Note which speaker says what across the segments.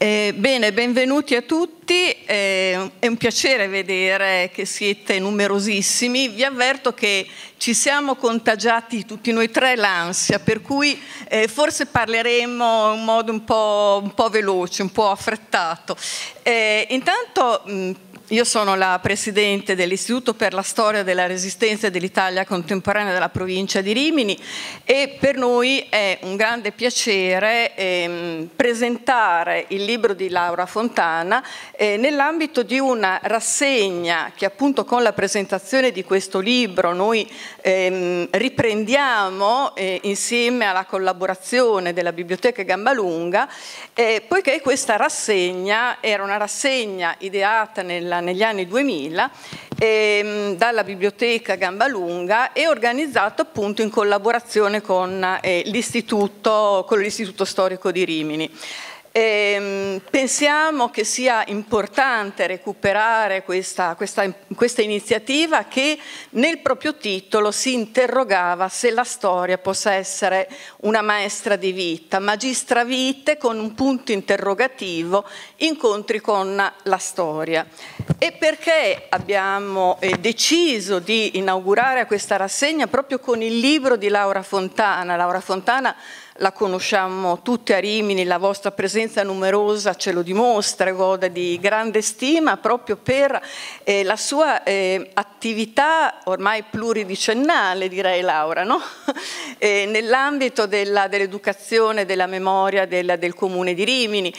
Speaker 1: Eh, bene, benvenuti a tutti, eh, è un piacere vedere che siete numerosissimi. Vi avverto che ci siamo contagiati tutti noi tre l'ansia, per cui eh, forse parleremo in modo un po', un po', veloce, un po' affrettato. Eh, intanto mh, io sono la presidente dell'Istituto per la storia della resistenza e dell'Italia contemporanea della provincia di Rimini e per noi è un grande piacere ehm, presentare il libro di Laura Fontana eh, nell'ambito di una rassegna che appunto con la presentazione di questo libro noi ehm, riprendiamo eh, insieme alla collaborazione della Biblioteca Gambalunga eh, poiché questa rassegna era una rassegna ideata nella negli anni 2000, ehm, dalla biblioteca Gambalunga e organizzato appunto in collaborazione con eh, l'istituto, con l'istituto storico di Rimini. Ehm, pensiamo che sia importante recuperare questa, questa, questa iniziativa che nel proprio titolo si interrogava se la storia possa essere una maestra di vita, magistra vite con un punto interrogativo, incontri con la storia. E perché abbiamo eh, deciso di inaugurare questa rassegna proprio con il libro di Laura Fontana? Laura Fontana la conosciamo tutti a Rimini, la vostra presenza numerosa ce lo dimostra, gode di grande stima proprio per eh, la sua eh, attività ormai pluridicennale, direi Laura, no? eh, nell'ambito dell'educazione, della memoria della, del comune di Rimini.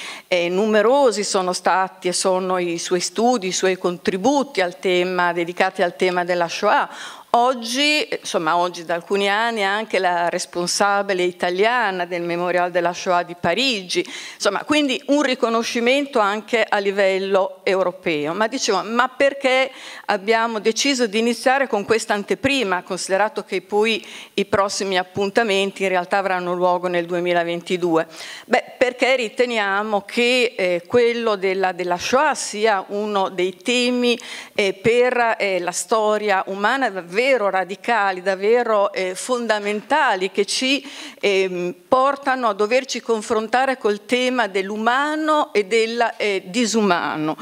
Speaker 1: numerosi sono stati e sono i suoi studi, i suoi contributi al tema, dedicati al tema della Shoah Oggi, insomma oggi da alcuni anni anche la responsabile italiana del Memorial della Shoah di Parigi, insomma quindi un riconoscimento anche a livello europeo. Ma dicevo, ma perché abbiamo deciso di iniziare con questa anteprima, considerato che poi i prossimi appuntamenti in realtà avranno luogo nel 2022? Beh, perché riteniamo che eh, quello della, della, Shoah sia uno dei temi eh, per eh, la storia umana davvero davvero radicali, davvero eh, fondamentali che ci eh, portano a doverci confrontare col tema dell'umano e del eh, disumano.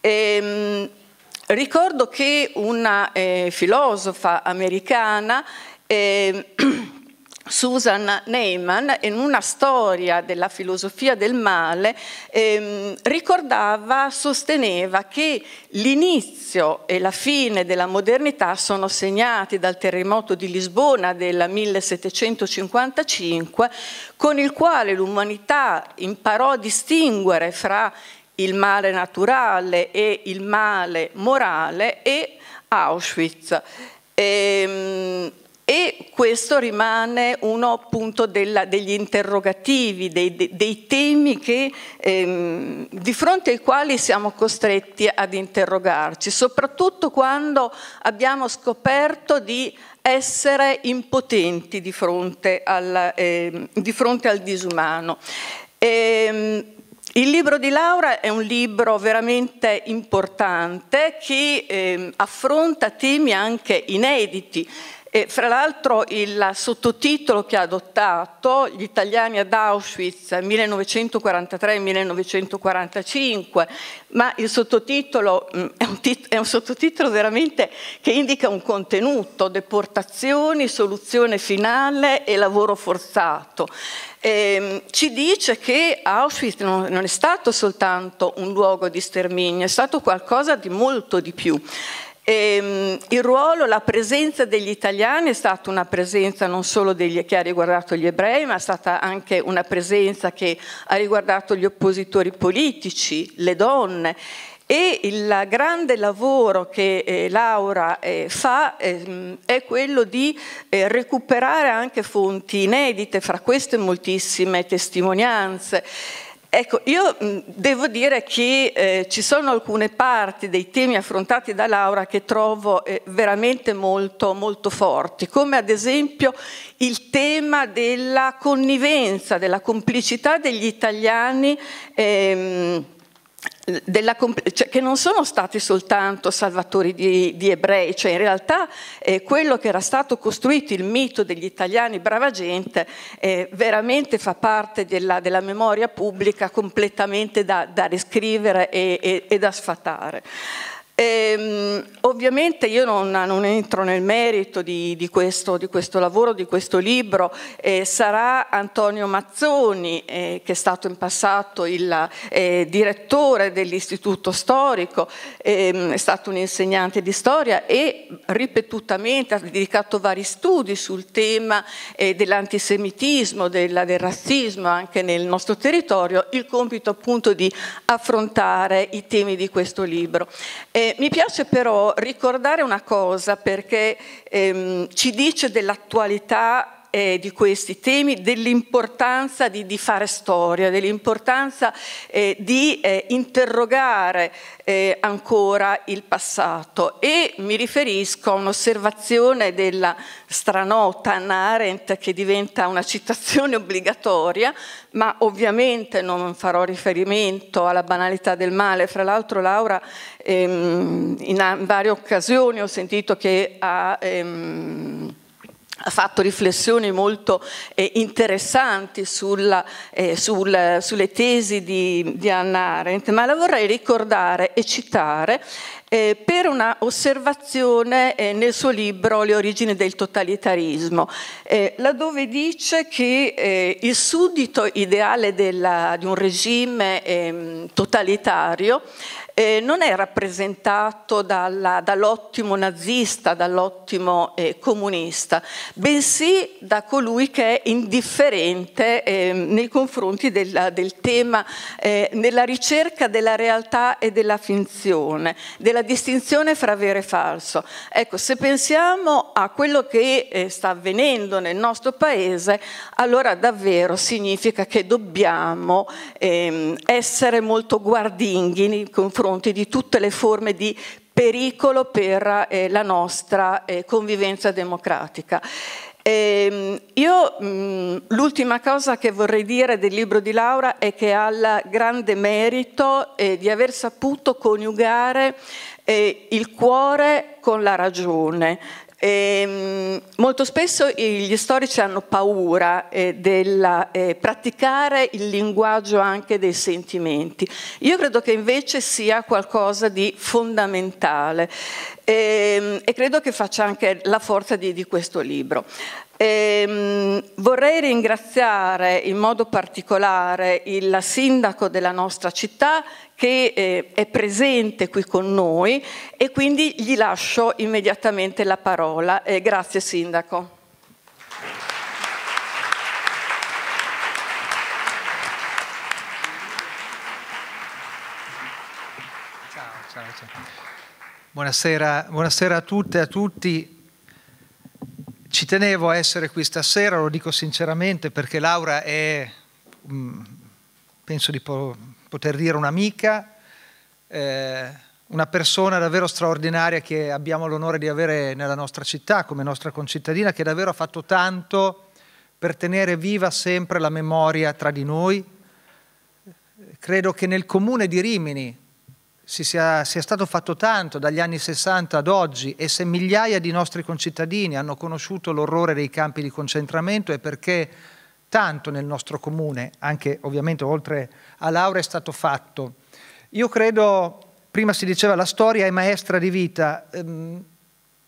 Speaker 1: Ehm, ricordo che una eh, filosofa americana ehm, Susan Neyman in una storia della filosofia del male ehm, ricordava, sosteneva che l'inizio e la fine della modernità sono segnati dal terremoto di Lisbona del 1755 con il quale l'umanità imparò a distinguere fra il male naturale e il male morale e Auschwitz. Ehm, e questo rimane uno appunto della, degli interrogativi, dei, dei, dei temi che, ehm, di fronte ai quali siamo costretti ad interrogarci, soprattutto quando abbiamo scoperto di essere impotenti di fronte al, ehm, di fronte al disumano. Ehm, il libro di Laura è un libro veramente importante che ehm, affronta temi anche inediti. E fra l'altro il sottotitolo che ha adottato, Gli italiani ad Auschwitz 1943-1945, ma il sottotitolo mm, è un, è un, sottotitolo veramente che indica un contenuto, deportazioni, soluzione finale e lavoro forzato. E, ehm, ci dice che Auschwitz non, non è stato soltanto un luogo di sterminio, è stato qualcosa di molto di più. E, ehm, il ruolo, la presenza degli italiani è stata una presenza non solo degli, che ha riguardato gli ebrei, ma è stata anche una presenza che ha riguardato gli oppositori politici, le donne e il grande lavoro che eh, Laura eh, fa eh, è quello di eh, recuperare anche fonti inedite, fra queste moltissime testimonianze. Ecco, io devo dire che eh, ci sono alcune parti dei temi affrontati da Laura che trovo eh, veramente molto, molto forti, come ad esempio il tema della connivenza, della complicità degli italiani. Ehm, della, cioè, che non sono stati soltanto salvatori di, di ebrei, cioè in realtà eh, quello che era stato costruito, il mito degli italiani brava gente, eh, veramente fa parte della, della, memoria pubblica completamente da, da riscrivere e, e, e da sfatare. Ehm, ovviamente io non, non, entro nel merito di, di, questo, di, questo, lavoro, di questo libro, eh, sarà Antonio Mazzoni, eh, che è stato in passato il eh, direttore dell'Istituto Storico, ehm, è stato un insegnante di storia e ripetutamente ha dedicato vari studi sul tema eh, dell'antisemitismo, del, del razzismo anche nel nostro territorio, il compito appunto di affrontare i temi di questo libro. Eh, mi piace però ricordare una cosa perché ehm, ci dice dell'attualità eh, di questi temi, dell'importanza di, di, fare storia, dell'importanza eh, di eh, interrogare eh, ancora il passato e mi riferisco a un'osservazione della stranota Anna Arendt che diventa una citazione obbligatoria, ma ovviamente non farò riferimento alla banalità del male, fra l'altro Laura ehm, in varie occasioni ho sentito che ha... Ehm, ha fatto riflessioni molto eh, interessanti sulla, eh, sul, sulle tesi di, di, Anna Arendt, ma la vorrei ricordare e citare eh, per una osservazione eh, nel suo libro Le origini del totalitarismo, eh, laddove dice che eh, il suddito ideale della, di un regime ehm, totalitario eh, non è rappresentato dall'ottimo nazista, dall'ottimo eh, comunista, bensì da colui che è indifferente eh, nei confronti del, del tema, eh, nella ricerca della realtà e della finzione, della distinzione fra vero e falso. Ecco, se pensiamo a quello che eh, sta avvenendo nel nostro paese, allora davvero significa che dobbiamo ehm, essere molto guardinghi nei confronti confronti di tutte le forme di pericolo per eh, la nostra eh, convivenza democratica. Eh, io mh, l'ultima cosa che vorrei dire del libro di Laura è che ha il grande merito eh, di aver saputo coniugare eh, il cuore con la ragione. E, ehm, molto spesso gli storici hanno paura eh, del eh, praticare il linguaggio anche dei sentimenti. Io credo che invece sia qualcosa di fondamentale e, ehm, e credo che faccia anche la forza di, di questo libro. Ehm, vorrei ringraziare in modo particolare il sindaco della nostra città che eh, è presente qui con noi e quindi gli lascio immediatamente la parola. Eh, grazie sindaco.
Speaker 2: Ciao, ciao, ciao. Buonasera, buonasera a tutte e a tutti. Ci tenevo a essere qui stasera, lo dico sinceramente, perché Laura è, mm, penso di poter dire, un'amica, eh, una persona davvero straordinaria che abbiamo l'onore di avere nella nostra città, come nostra concittadina, che davvero ha fatto tanto per tenere viva sempre la memoria tra di noi. Credo che nel comune di Rimini, si sia, sia, stato fatto tanto dagli anni 60 ad oggi e se migliaia di nostri concittadini hanno conosciuto l'orrore dei campi di concentramento è perché tanto nel nostro comune, anche ovviamente oltre a Laura, è stato fatto. Io credo, prima si diceva la storia è maestra di vita, ehm,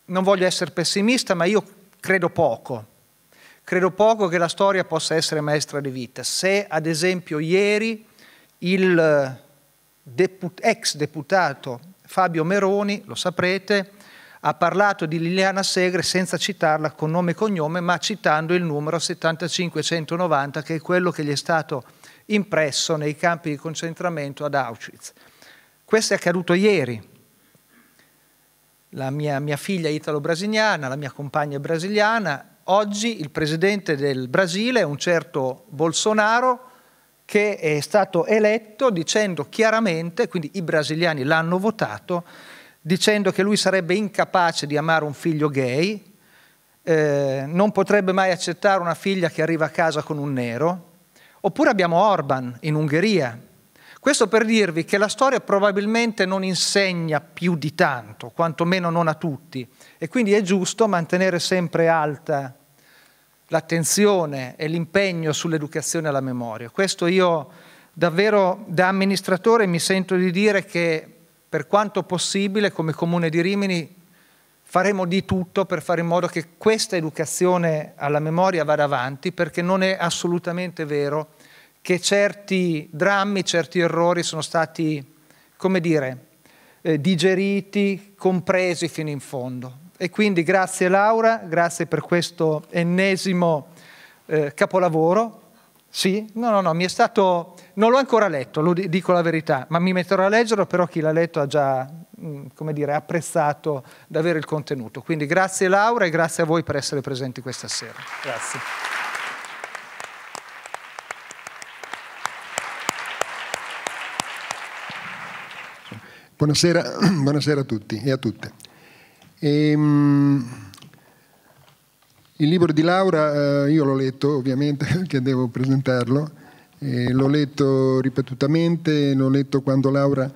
Speaker 2: non voglio essere pessimista, ma io credo poco. Credo poco che la storia possa essere maestra di vita. Se ad esempio ieri il deput ex deputato Fabio Meroni, lo saprete, ha parlato di Liliana Segre senza citarla con nome e cognome, ma citando il numero 7590, che è quello che gli è stato impresso nei campi di concentramento ad Auschwitz. Questo è accaduto ieri. La mia, mia figlia italo-brasiliana, la mia compagna brasiliana, oggi il presidente del Brasile, un certo Bolsonaro, che è stato eletto dicendo chiaramente, quindi i brasiliani l'hanno votato, dicendo che lui sarebbe incapace di amare un figlio gay, eh, non potrebbe mai accettare una figlia che arriva a casa con un nero. Oppure abbiamo Orban in Ungheria. Questo per dirvi che la storia probabilmente non insegna più di tanto, quantomeno non a tutti, e quindi è giusto mantenere sempre alta l'attenzione e l'impegno sull'educazione alla memoria. Questo io davvero da amministratore mi sento di dire che per quanto possibile come Comune di Rimini faremo di tutto per fare in modo che questa educazione alla memoria vada avanti perché non è assolutamente vero che certi drammi, certi errori sono stati, come dire, eh, digeriti, compresi fino in fondo. E quindi grazie Laura, grazie per questo ennesimo eh, capolavoro. Sì, no, no, no, mi è stato... Non l'ho ancora letto, lo dico la verità, ma mi metterò a leggerlo, però chi l'ha letto ha già, mh, mm, come dire, apprezzato davvero il contenuto. Quindi grazie Laura e grazie a voi per essere presenti questa sera.
Speaker 3: Grazie. Buonasera, buonasera a tutti e a tutte. E, ehm, mh, il libro di Laura, eh, io l'ho letto ovviamente che devo presentarlo, eh, l'ho letto ripetutamente, l'ho letto quando Laura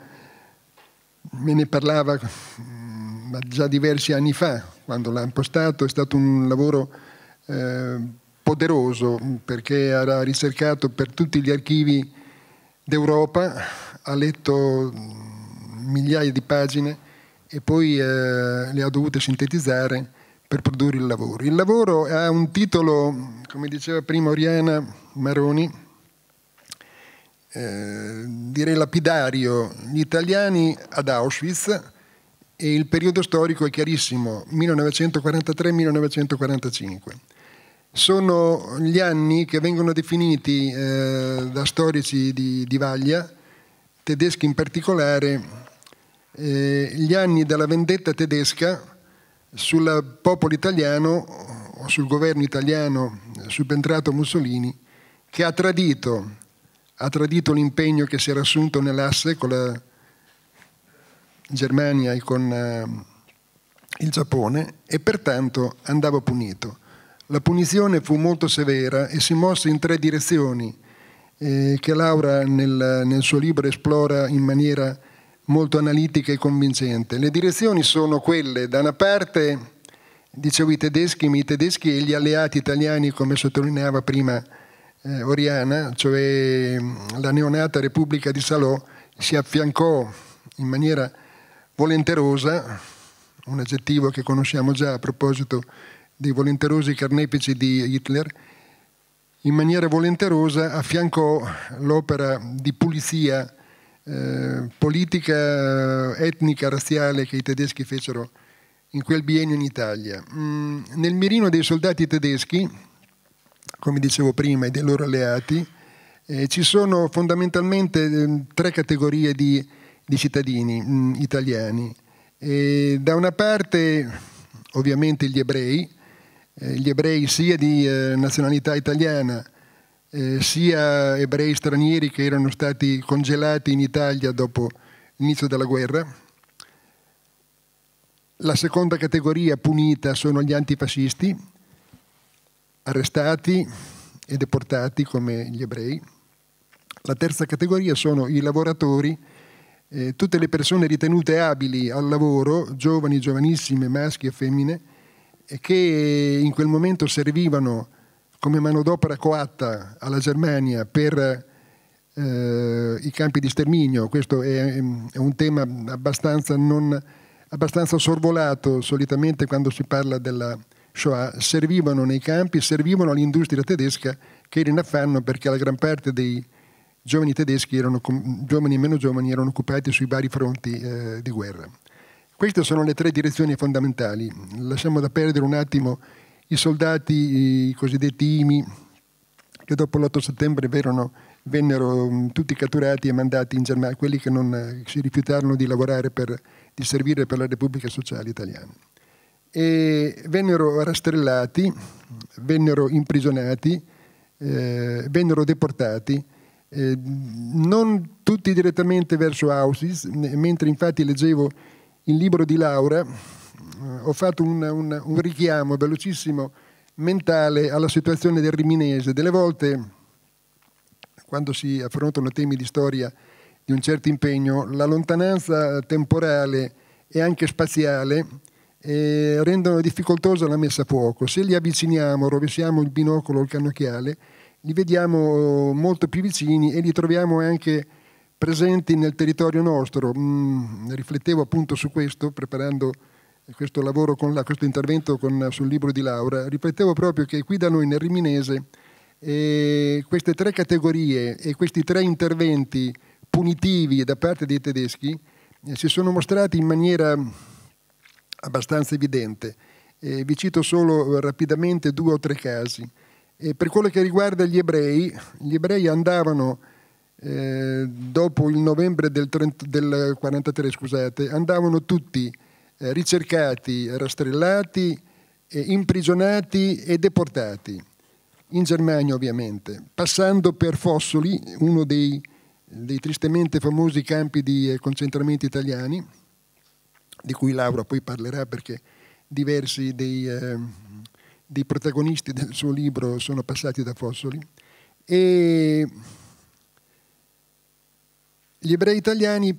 Speaker 3: me ne parlava mh, mm, già diversi anni fa, quando l'ha impostato, è stato un lavoro eh, poderoso perché ha ricercato per tutti gli archivi d'Europa, ha letto mm, migliaia di pagine e poi eh, le ho dovute sintetizzare per produrre il lavoro. Il lavoro ha un titolo, come diceva prima Oriana Maroni, eh, direi lapidario, gli italiani ad Auschwitz e il periodo storico è chiarissimo, 1943-1945. Sono gli anni che vengono definiti eh, da storici di, di Vaglia, tedeschi in particolare, eh, gli anni della vendetta tedesca sul popolo italiano o sul governo italiano subentrato Mussolini che ha tradito, ha tradito l'impegno che si era assunto nell'asse con la Germania e con eh, il Giappone e pertanto andava punito. La punizione fu molto severa e si mosse in tre direzioni eh, che Laura nel, nel, suo libro esplora in maniera molto analitica e convincente. Le direzioni sono quelle, da una parte, dicevo i tedeschi, ma i tedeschi e gli alleati italiani, come sottolineava prima eh, Oriana, cioè mm, la neonata Repubblica di Salò, si affiancò in maniera volenterosa, un aggettivo che conosciamo già a proposito dei volenterosi carnefici di Hitler, in maniera volenterosa affiancò l'opera di pulizia eh, politica eh, etnica, razziale che i tedeschi fecero in quel biennio in Italia. Mm, nel mirino dei soldati tedeschi, come dicevo prima, e dei loro alleati, eh, ci sono fondamentalmente eh, tre categorie di, di cittadini mh, mm, italiani. E da una parte, ovviamente, gli ebrei, eh, gli ebrei sia di eh, nazionalità italiana eh, sia ebrei stranieri che erano stati congelati in Italia dopo l'inizio della guerra. La seconda categoria punita sono gli antifascisti, arrestati e deportati come gli ebrei. La terza categoria sono i lavoratori, eh, tutte le persone ritenute abili al lavoro, giovani, giovanissime, maschi e femmine, che in quel momento servivano come manodopera coatta alla Germania per eh, i campi di sterminio. Questo è, è un tema abbastanza, non, abbastanza, sorvolato solitamente quando si parla della Shoah. Servivano nei campi, servivano all'industria tedesca che era in affanno perché la gran parte dei giovani tedeschi, erano, giovani e meno giovani, erano occupati sui vari fronti eh, di guerra. Queste sono le tre direzioni fondamentali. Lasciamo da perdere un attimo i soldati, i cosiddetti IMI, che dopo l'8 settembre vennero, vennero mm, tutti catturati e mandati in Germania, quelli che non, eh, si rifiutarono di lavorare, per, di servire per la Repubblica Sociale Italiana. E vennero rastrellati, vennero imprigionati, eh, vennero deportati, eh, non tutti direttamente verso Auschwitz, mentre infatti leggevo il libro di Laura, eh, ho fatto un, un, un richiamo velocissimo mentale alla situazione del riminese. Delle volte, quando si affrontano temi di storia di un certo impegno, la lontananza temporale e anche spaziale eh, rendono difficoltosa la messa a fuoco. Se li avviciniamo, rovesciamo il binocolo o il cannocchiale, li vediamo molto più vicini e li troviamo anche presenti nel territorio nostro. Mm, riflettevo appunto su questo preparando questo lavoro, la, questo intervento con, sul libro di Laura, riflettevo proprio che qui da noi nel Riminese eh, queste tre categorie e questi tre interventi punitivi da parte dei tedeschi eh, si sono mostrati in maniera abbastanza evidente. Eh, vi cito solo eh, rapidamente due o tre casi. per quello che riguarda gli ebrei, gli ebrei andavano eh, dopo il novembre del, 30, del 43, scusate, andavano tutti eh, ricercati, rastrellati, eh, imprigionati e deportati, in Germania ovviamente, passando per Fossoli, uno dei, dei tristemente famosi campi di eh, concentramento italiani, di cui Laura poi parlerà perché diversi dei, dei protagonisti del suo libro sono passati da Fossoli, e gli ebrei italiani,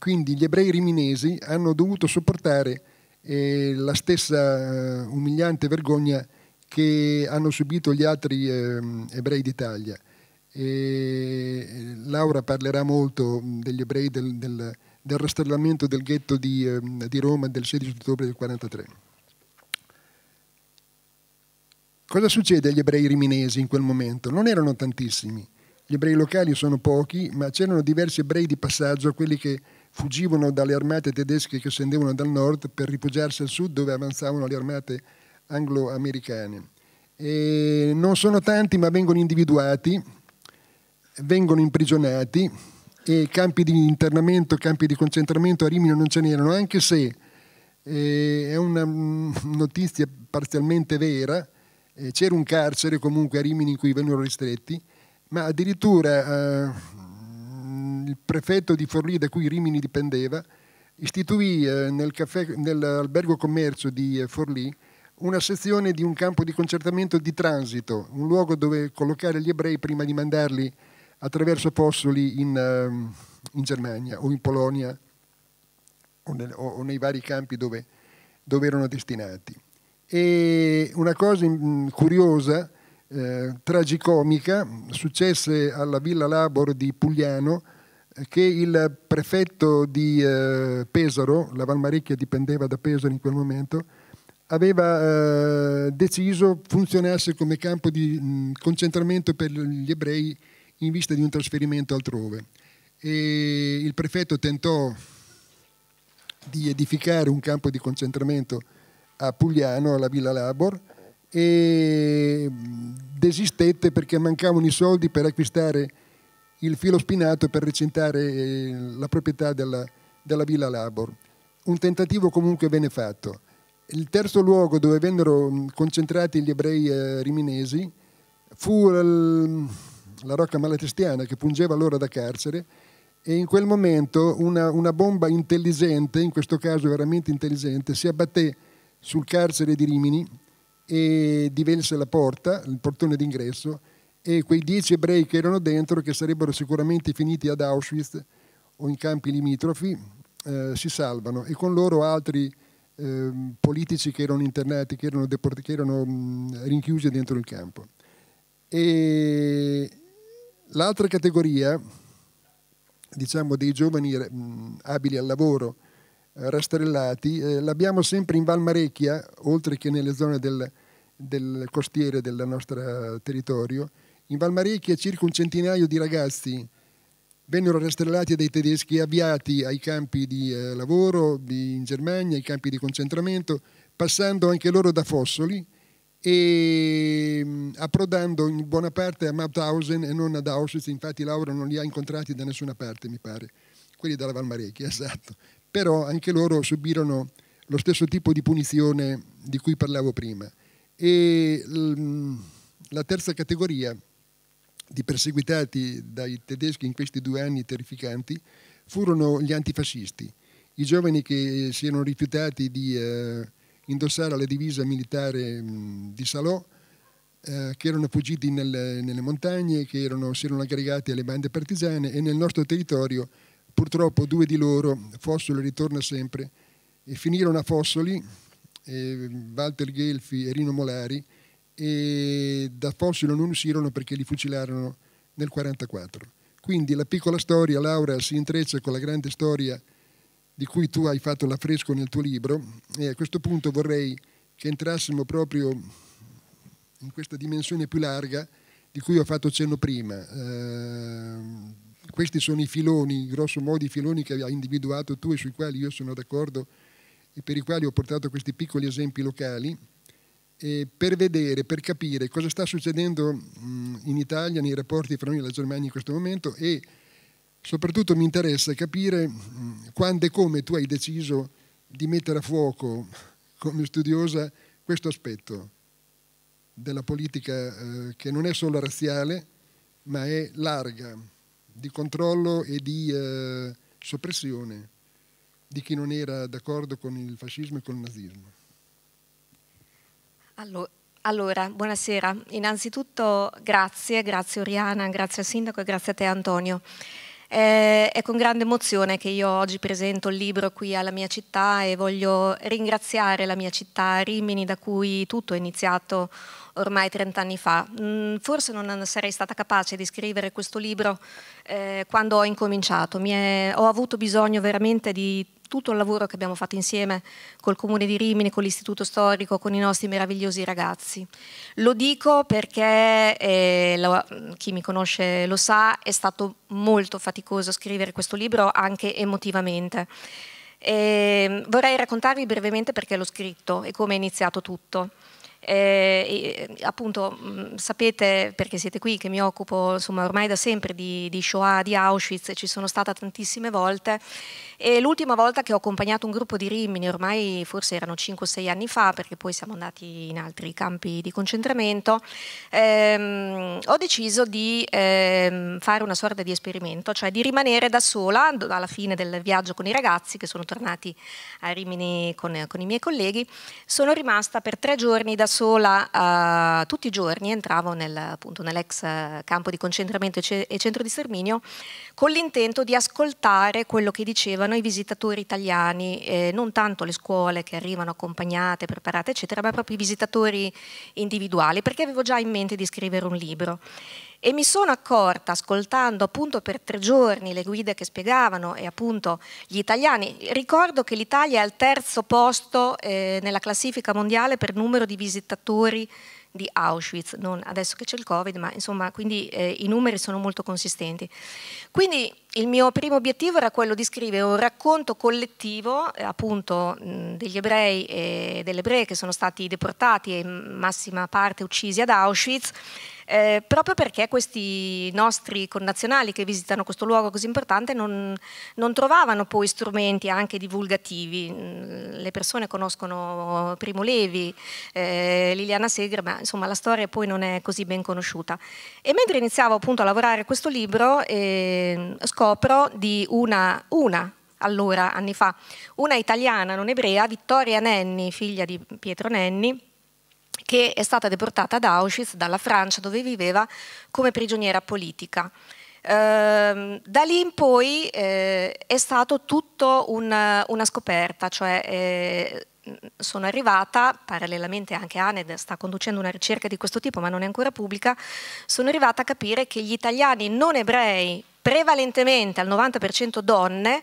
Speaker 3: quindi gli ebrei riminesi, hanno dovuto sopportare eh, la stessa eh, umiliante vergogna che hanno subito gli altri eh, ebrei d'Italia. E eh, Laura parlerà molto mm, degli ebrei del, del, del rastrellamento del ghetto di, eh, di Roma del 16 ottobre del 1943. Cosa succede agli ebrei riminesi in quel momento? Non erano tantissimi. Gli ebrei locali sono pochi, ma c'erano diversi ebrei di passaggio, quelli che fuggivano dalle armate tedesche che scendevano dal nord per rifugiarsi al sud dove avanzavano le armate anglo-americane. E non sono tanti, ma vengono individuati, vengono imprigionati e campi di internamento, campi di concentramento a Rimini non ce n'erano, anche se eh, è una mm, notizia parzialmente vera, eh, c'era un carcere comunque a Rimini in cui vennero ristretti ma addirittura eh, il prefetto di Forlì, da cui Rimini dipendeva, istituì eh, nel caffè, nell'albergo commercio di eh, Forlì una sezione di un campo di concertamento di transito, un luogo dove collocare gli ebrei prima di mandarli attraverso apostoli in, ehm, in Germania o in Polonia o, nel, o nei vari campi dove, dove, erano destinati. E una cosa mm, curiosa eh, tragicomica successe alla Villa Labor di Pugliano eh, che il prefetto di eh, Pesaro, la Valmarecchia dipendeva da Pesaro in quel momento, aveva eh, deciso funzionasse come campo di mh, concentramento per gli ebrei in vista di un trasferimento altrove. E il prefetto tentò di edificare un campo di concentramento a Pugliano, alla Villa Labor, e mm, desistette perché mancavano i soldi per acquistare il filo spinato per recintare eh, la proprietà della, della Villa Labor. Un tentativo comunque venne fatto. Il terzo luogo dove vennero mm, concentrati gli ebrei eh, riminesi fu mm, la Rocca Malatestiana che pungeva allora da carcere e in quel momento una, una bomba intelligente, in questo caso veramente intelligente, si abbatté sul carcere di Rimini e divenne la porta, il portone d'ingresso, e quei dieci ebrei che erano dentro, che sarebbero sicuramente finiti ad Auschwitz o in campi limitrofi, eh, si salvano e con loro altri eh, politici che erano internati, che erano, deport- che erano mh, mm, rinchiusi dentro il campo. E l'altra categoria, diciamo, dei giovani mh, mm, abili al lavoro, rastrellati, eh, l'abbiamo sempre in Valmarecchia, oltre che nelle zone del, del costiere del nostro territorio. In Valmarecchia circa un centinaio di ragazzi vennero rastrellati dai tedeschi e avviati ai campi di eh, lavoro in Germania, ai campi di concentramento, passando anche loro da Fossoli e mm, approdando in buona parte a Mauthausen e non ad Auschwitz, infatti Laura non li ha incontrati da nessuna parte, mi pare, quelli dalla Valmarecchia, esatto, però anche loro subirono lo stesso tipo di punizione di cui parlavo prima. E mm, la terza categoria di perseguitati dai tedeschi in questi due anni terrificanti furono gli antifascisti, i giovani che si erano rifiutati di eh, indossare la divisa militare mh, mm, di Salò, eh, che erano fuggiti nel, nelle montagne, che erano, si erano aggregati alle bande partigiane e nel nostro territorio Purtroppo due di loro, Fossoli ritorna sempre, e finirono a Fossoli, Walter Gelfi e Rino Molari, e da Fossoli non uscirono perché li fucilarono nel 1944. Quindi la piccola storia, Laura, si intreccia con la grande storia di cui tu hai fatto l'affresco nel tuo libro e a questo punto vorrei che entrassimo proprio in questa dimensione più larga di cui ho fatto cenno prima. Eh, questi sono i filoni, grosso modo i filoni che hai individuato tu e sui quali io sono d'accordo e per i quali ho portato questi piccoli esempi locali eh, per vedere, per capire cosa sta succedendo in Italia nei rapporti fra noi e la Germania in questo momento e soprattutto mi interessa capire quando e come tu hai deciso di mettere a fuoco come studiosa questo aspetto della politica eh, che non è solo razziale ma è larga di controllo e di eh, soppressione di chi non era d'accordo con il fascismo e con il nazismo.
Speaker 4: Allora, allora, buonasera. Innanzitutto grazie, grazie Oriana, grazie al Sindaco e grazie a te Antonio. Eh, è con grande emozione che io oggi presento il libro qui alla mia città e voglio ringraziare la mia città Rimini da cui tutto è iniziato ormai 30 anni fa. Mm, forse non sarei stata capace di scrivere questo libro eh, quando ho incominciato, è, ho avuto bisogno veramente di tutto il lavoro che abbiamo fatto insieme col Comune di Rimini, con l'Istituto Storico, con i nostri meravigliosi ragazzi. Lo dico perché, eh, lo, chi mi conosce lo sa, è stato molto faticoso scrivere questo libro anche emotivamente. E ehm, vorrei raccontarvi brevemente perché l'ho scritto e come è iniziato tutto. Eh, eh appunto mm, sapete perché siete qui che mi occupo insomma ormai da sempre di, di Shoah, di Auschwitz, ci sono stata tantissime volte e l'ultima volta che ho accompagnato un gruppo di Rimini, ormai forse erano 5-6 anni fa, perché poi siamo andati in altri campi di concentramento, ehm, ho deciso di ehm, fare una sorta di esperimento, cioè di rimanere da sola alla fine del viaggio con i ragazzi che sono tornati a Rimini con, con i miei colleghi. Sono rimasta per tre giorni da sola, eh, tutti i giorni, entravo nel, appunto, nell'ex eh, campo di concentramento e centro di sterminio, con l'intento di ascoltare quello che dicevano arrivano i visitatori italiani, eh, non tanto le scuole che arrivano accompagnate, preparate, eccetera, ma proprio i visitatori individuali, perché avevo già in mente di scrivere un libro. E mi sono accorta, ascoltando appunto per tre giorni le guide che spiegavano e appunto gli italiani, ricordo che l'Italia è al terzo posto eh, nella classifica mondiale per numero di visitatori di Auschwitz, non adesso che c'è il Covid, ma insomma, quindi eh, i numeri sono molto consistenti. Quindi il mio primo obiettivo era quello di scrivere un racconto collettivo eh, appunto degli ebrei e delle ebree che sono stati deportati e in massima parte uccisi ad Auschwitz, eh, proprio perché questi nostri connazionali che visitano questo luogo così importante non, non trovavano poi strumenti anche divulgativi. Le persone conoscono Primo Levi, eh, Liliana Segre, ma insomma la storia poi non è così ben conosciuta. E mentre iniziavo appunto a lavorare questo libro, eh, scopro di una, una allora, anni fa, una italiana non ebrea, Vittoria Nenni, figlia di Pietro Nenni, che è stata deportata ad Auschwitz dalla Francia dove viveva come prigioniera politica. Eh, da lì in poi eh, è stato tutto un, una scoperta, cioè eh, sono arrivata, parallelamente anche ANED sta conducendo una ricerca di questo tipo ma non è ancora pubblica, sono arrivata a capire che gli italiani non ebrei, prevalentemente al 90% donne,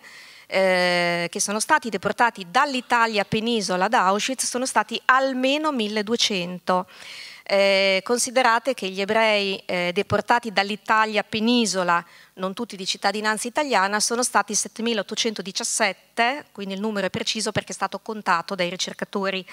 Speaker 4: eh, che sono stati deportati dall'Italia penisola ad Auschwitz sono stati almeno 1200. Eh, considerate che gli ebrei eh, deportati dall'Italia penisola, non tutti di cittadinanza italiana, sono stati 7.817, quindi il numero è preciso perché è stato contato dai ricercatori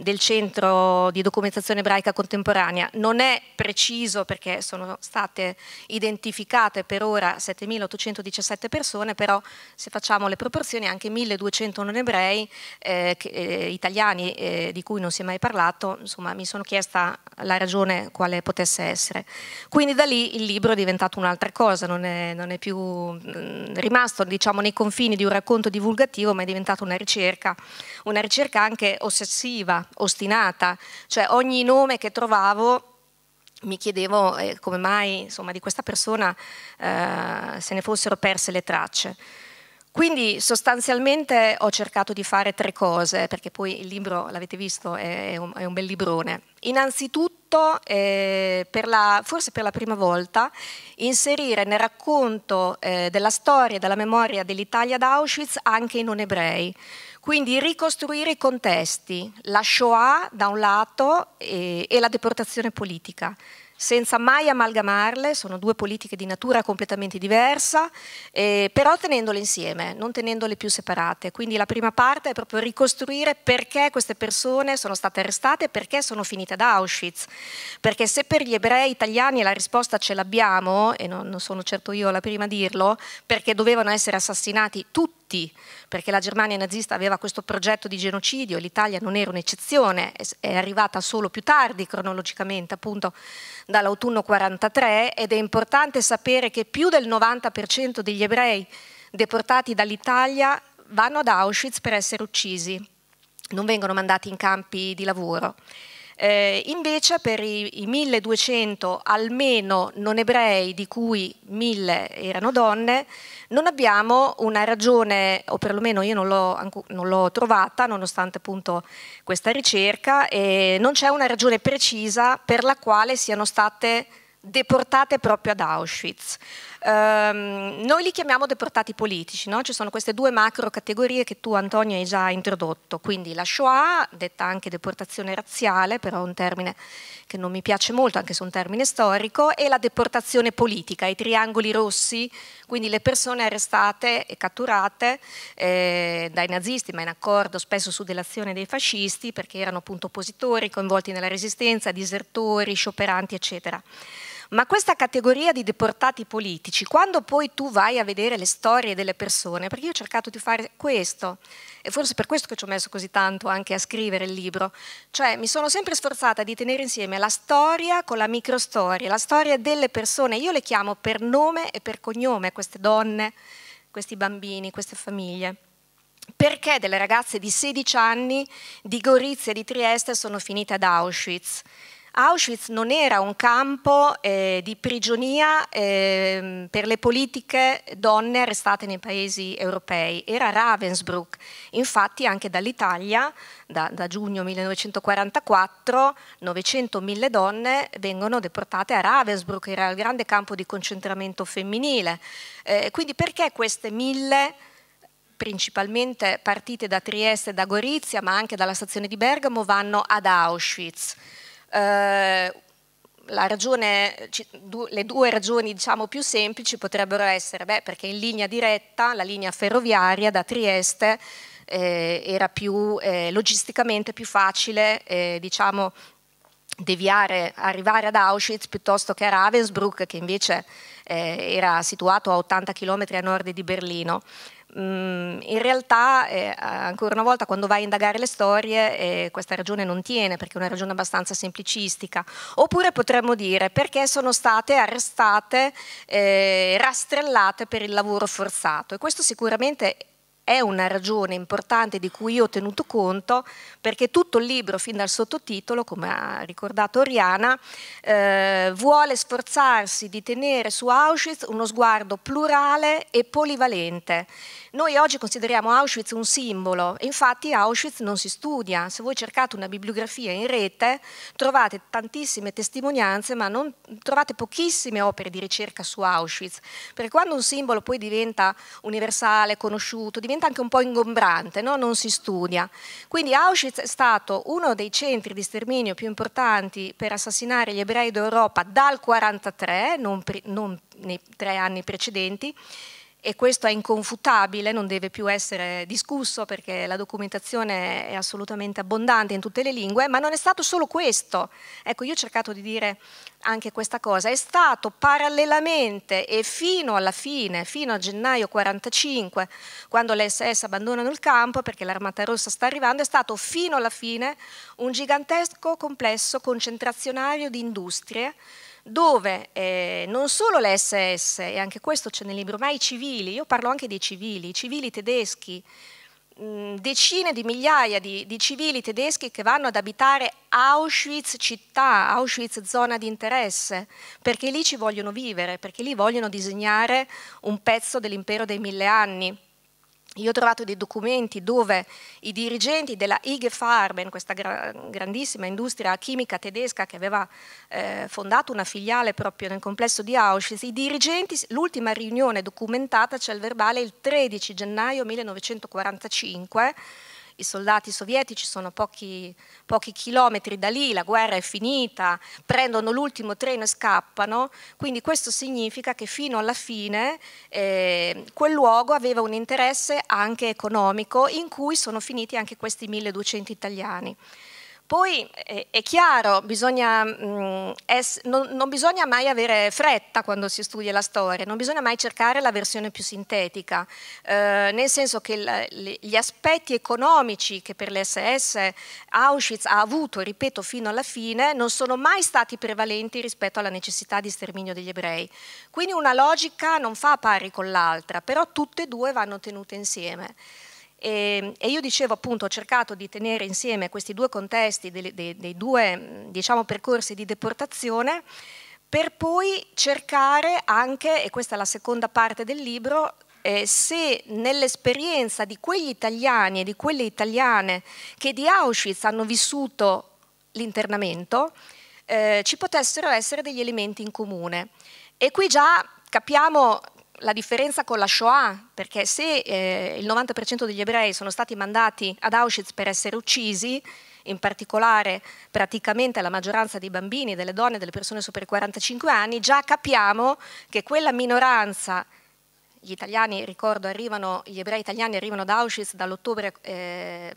Speaker 4: del Centro di Documentazione Ebraica Contemporanea. Non è preciso perché sono state identificate per ora 7.817 persone, però se facciamo le proporzioni anche 1.200 non ebrei, eh, che, eh, italiani eh, di cui non si è mai parlato, insomma mi sono chiesta la ragione quale potesse essere. Quindi da lì il libro è diventato un'altra cosa, non è, non è più mh, mm, rimasto diciamo, nei confini di un racconto divulgativo, ma è diventata una ricerca, una ricerca anche ossessiva ostinata, cioè ogni nome che trovavo mi chiedevo eh, come mai insomma, di questa persona eh, se ne fossero perse le tracce. Quindi sostanzialmente ho cercato di fare tre cose, perché poi il libro, l'avete visto, è un, è un, bel librone. Innanzitutto, eh, per la, forse per la prima volta, inserire nel racconto eh, della storia e della memoria dell'Italia d'Auschwitz anche i non ebrei. Quindi ricostruire i contesti, la Shoah da un lato e, e la deportazione politica senza mai amalgamarle, sono due politiche di natura completamente diversa, eh, però tenendole insieme, non tenendole più separate. Quindi la prima parte è proprio ricostruire perché queste persone sono state arrestate e perché sono finite ad Auschwitz. Perché se per gli ebrei italiani la risposta ce l'abbiamo, e non, non sono certo io la prima a dirlo, perché dovevano essere assassinati tutti, tutti, perché la Germania nazista aveva questo progetto di genocidio l'Italia non era un'eccezione, è arrivata solo più tardi cronologicamente, appunto dall'autunno 43 ed è importante sapere che più del 90% degli ebrei deportati dall'Italia vanno ad Auschwitz per essere uccisi, non vengono mandati in campi di lavoro. Eh, invece per i, i 1200 almeno non ebrei, di cui 1000 erano donne, non abbiamo una ragione, o perlomeno io non l'ho, trovata, nonostante appunto questa ricerca, e non c'è una ragione precisa per la quale siano state deportate proprio ad Auschwitz. Ehm, noi li chiamiamo deportati politici, no? ci sono queste due macro categorie che tu Antonio hai già introdotto, quindi la Shoah, detta anche deportazione razziale, però è un termine che non mi piace molto, anche se è un termine storico, e la deportazione politica, i triangoli rossi, quindi le persone arrestate e catturate eh, dai nazisti, ma in accordo spesso su dell'azione dei fascisti, perché erano appunto oppositori, coinvolti nella resistenza, disertori, scioperanti, eccetera. Ma questa categoria di deportati politici, quando poi tu vai a vedere le storie delle persone, perché io ho cercato di fare questo, e forse per questo che ci ho messo così tanto anche a scrivere il libro, cioè mi sono sempre sforzata di tenere insieme la storia con la microstoria, la storia delle persone, io le chiamo per nome e per cognome queste donne, questi bambini, queste famiglie perché delle ragazze di 16 anni di Gorizia e di Trieste sono finite ad Auschwitz. Auschwitz non era un campo eh, di prigionia eh, per le politiche donne arrestate nei paesi europei, era Ravensbrück. Infatti anche dall'Italia, da, da, giugno 1944, 900.000 donne vengono deportate a Ravensbrück, era il grande campo di concentramento femminile. Eh, quindi perché queste mille principalmente partite da Trieste e da Gorizia, ma anche dalla stazione di Bergamo, vanno ad Auschwitz. Eh, ragione, le due ragioni diciamo, più semplici potrebbero essere beh, perché in linea diretta la linea ferroviaria da Trieste eh, era più, eh, logisticamente più facile eh, diciamo, deviare, arrivare ad Auschwitz piuttosto che a Ravensbrück che invece eh, era situato a 80 km a nord di Berlino. Mm, in realtà, eh, ancora una volta, quando vai a indagare le storie, eh, questa ragione non tiene perché è una ragione abbastanza semplicistica. Oppure potremmo dire perché sono state arrestate, eh, rastrellate per il lavoro forzato. E questo sicuramente è una ragione importante di cui io ho tenuto conto perché tutto il libro, fin dal sottotitolo, come ha ricordato Oriana, eh, vuole sforzarsi di tenere su Auschwitz uno sguardo plurale e polivalente noi oggi consideriamo Auschwitz un simbolo, infatti Auschwitz non si studia. Se voi cercate una bibliografia in rete trovate tantissime testimonianze, ma non, trovate pochissime opere di ricerca su Auschwitz, perché quando un simbolo poi diventa universale, conosciuto, diventa anche un po' ingombrante, no? non si studia. Quindi Auschwitz è stato uno dei centri di sterminio più importanti per assassinare gli ebrei d'Europa dal 1943, non, non nei tre anni precedenti e questo è inconfutabile, non deve più essere discusso perché la documentazione è assolutamente abbondante in tutte le lingue, ma non è stato solo questo. Ecco, io ho cercato di dire anche questa cosa, è stato parallelamente e fino alla fine, fino a gennaio 45, quando le SS abbandonano il campo perché l'Armata Rossa sta arrivando, è stato fino alla fine un gigantesco complesso concentrazionario di industrie dove eh, non solo le SS, e anche questo c'è nel libro, ma i civili, io parlo anche dei civili, i civili tedeschi, mh, mm, decine di migliaia di, di, civili tedeschi che vanno ad abitare Auschwitz città, Auschwitz zona di interesse, perché lì ci vogliono vivere, perché lì vogliono disegnare un pezzo dell'impero dei mille anni. Io ho trovato dei documenti dove i dirigenti della IG Farben, questa gra grandissima industria chimica tedesca che aveva eh, fondato una filiale proprio nel complesso di Auschwitz, i dirigenti, l'ultima riunione documentata, c'è cioè il verbale, il 13 gennaio 1945, i soldati sovietici sono pochi, pochi chilometri da lì, la guerra è finita, prendono l'ultimo treno e scappano, quindi questo significa che fino alla fine eh, quel luogo aveva un interesse anche economico in cui sono finiti anche questi 1200 italiani. Poi eh, è chiaro, bisogna, mm, non, bisogna mai avere fretta quando si studia la storia, non bisogna mai cercare la versione più sintetica, eh, nel senso che gli aspetti economici che per l'SS Auschwitz ha avuto, ripeto, fino alla fine, non sono mai stati prevalenti rispetto alla necessità di sterminio degli ebrei. Quindi una logica non fa pari con l'altra, però tutte e due vanno tenute insieme. E, ehm, e, io dicevo appunto, ho cercato di tenere insieme questi due contesti dei, dei, dei due diciamo, percorsi di deportazione per poi cercare anche, e questa è la seconda parte del libro, eh, se nell'esperienza di quegli italiani e di quelle italiane che di Auschwitz hanno vissuto l'internamento, eh, ci potessero essere degli elementi in comune. E qui già capiamo la differenza con la Shoah, perché se eh, il 90% degli ebrei sono stati mandati ad Auschwitz per essere uccisi, in particolare praticamente la maggioranza dei bambini, delle donne, delle persone sopra i 45 anni, già capiamo che quella minoranza gli italiani, ricordo, arrivano, gli ebrei italiani arrivano ad Auschwitz dall'ottobre, eh,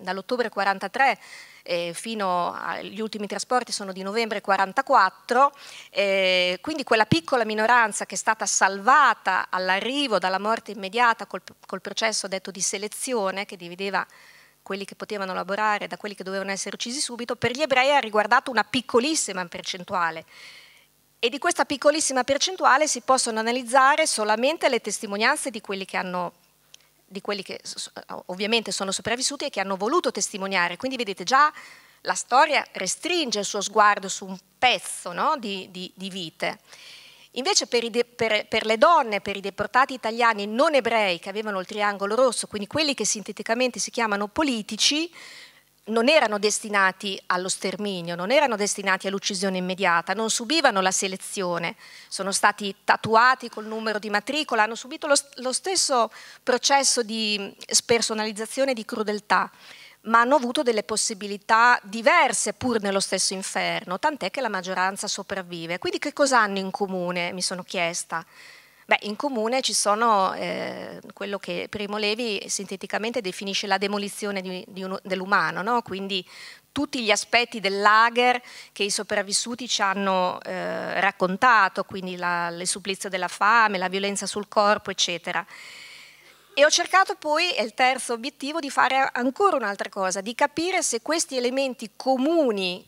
Speaker 4: dall'ottobre 43 eh, fino agli ultimi trasporti sono di novembre 44, eh, quindi quella piccola minoranza che è stata salvata all'arrivo dalla morte immediata col, col processo detto di selezione che divideva quelli che potevano lavorare da quelli che dovevano essere uccisi subito, per gli ebrei ha riguardato una piccolissima percentuale e di questa piccolissima percentuale si possono analizzare solamente le testimonianze di quelli che hanno di quelli che ovviamente sono sopravvissuti e che hanno voluto testimoniare. Quindi vedete già la storia restringe il suo sguardo su un pezzo no? di, di, di, vite. Invece per, de, per, per, le donne, per i deportati italiani non ebrei che avevano il triangolo rosso, quindi quelli che sinteticamente si chiamano politici, non erano destinati allo sterminio, non erano destinati all'uccisione immediata, non subivano la selezione, sono stati tatuati col numero di matricola, hanno subito lo, lo stesso processo di spersonalizzazione e di crudeltà, ma hanno avuto delle possibilità diverse pur nello stesso inferno, tant'è che la maggioranza sopravvive. Quindi che cosa hanno in comune, mi sono chiesta? Beh, in comune ci sono eh, quello che Primo Levi sinteticamente definisce la demolizione di, di dell'umano, no? quindi tutti gli aspetti del lager che i sopravvissuti ci hanno eh, raccontato, quindi la, il supplizio della fame, la violenza sul corpo, eccetera. E ho cercato poi, è il terzo obiettivo, di fare ancora un'altra cosa, di capire se questi elementi comuni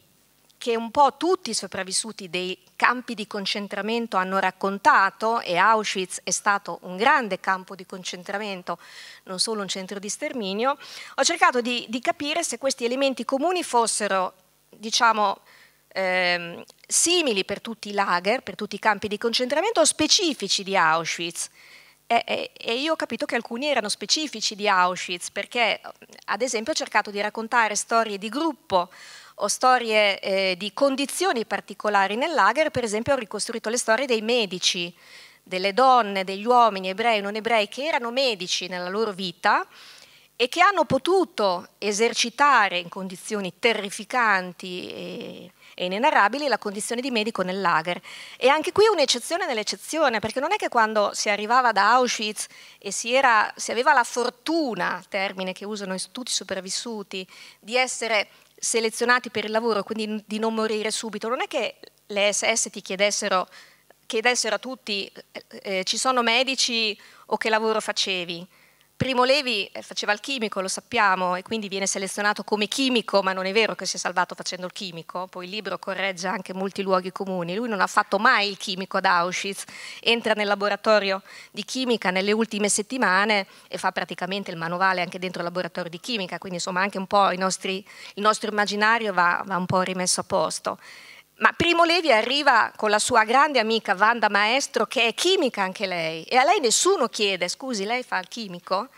Speaker 4: che un po' tutti i sopravvissuti dei campi di concentramento hanno raccontato e Auschwitz è stato un grande campo di concentramento, non solo un centro di sterminio, ho cercato di, di capire se questi elementi comuni fossero, diciamo, eh, simili per tutti i lager, per tutti i campi di concentramento o specifici di Auschwitz. E, e, e, io ho capito che alcuni erano specifici di Auschwitz, perché ad esempio ho cercato di raccontare storie di gruppo o storie eh, di condizioni particolari nel lager, per esempio ho ricostruito le storie dei medici, delle donne, degli uomini ebrei e non ebrei che erano medici nella loro vita e che hanno potuto esercitare in condizioni terrificanti e, e inenarrabili la condizione di medico nel lager. E anche qui un'eccezione nell'eccezione, perché non è che quando si arrivava da Auschwitz e si, era, si aveva la fortuna, termine che usano tutti i sopravvissuti, di essere selezionati per il lavoro, quindi di non morire subito, non è che le SS ti chiedessero, chiedessero a tutti eh, eh, ci sono medici o che lavoro facevi, Primo Levi eh, faceva il chimico, lo sappiamo, e quindi viene selezionato come chimico, ma non è vero che si è salvato facendo il chimico, poi il libro corregge anche molti luoghi comuni. Lui non ha fatto mai il chimico ad Auschwitz, entra nel laboratorio di chimica nelle ultime settimane e fa praticamente il manovale anche dentro il laboratorio di chimica, quindi insomma anche un po' nostri, il nostro immaginario va, va un po' rimesso a posto. Ma Primo Levi arriva con la sua grande amica Wanda Maestro, che è chimica anche lei, e a lei nessuno chiede, scusi, lei fa il chimico?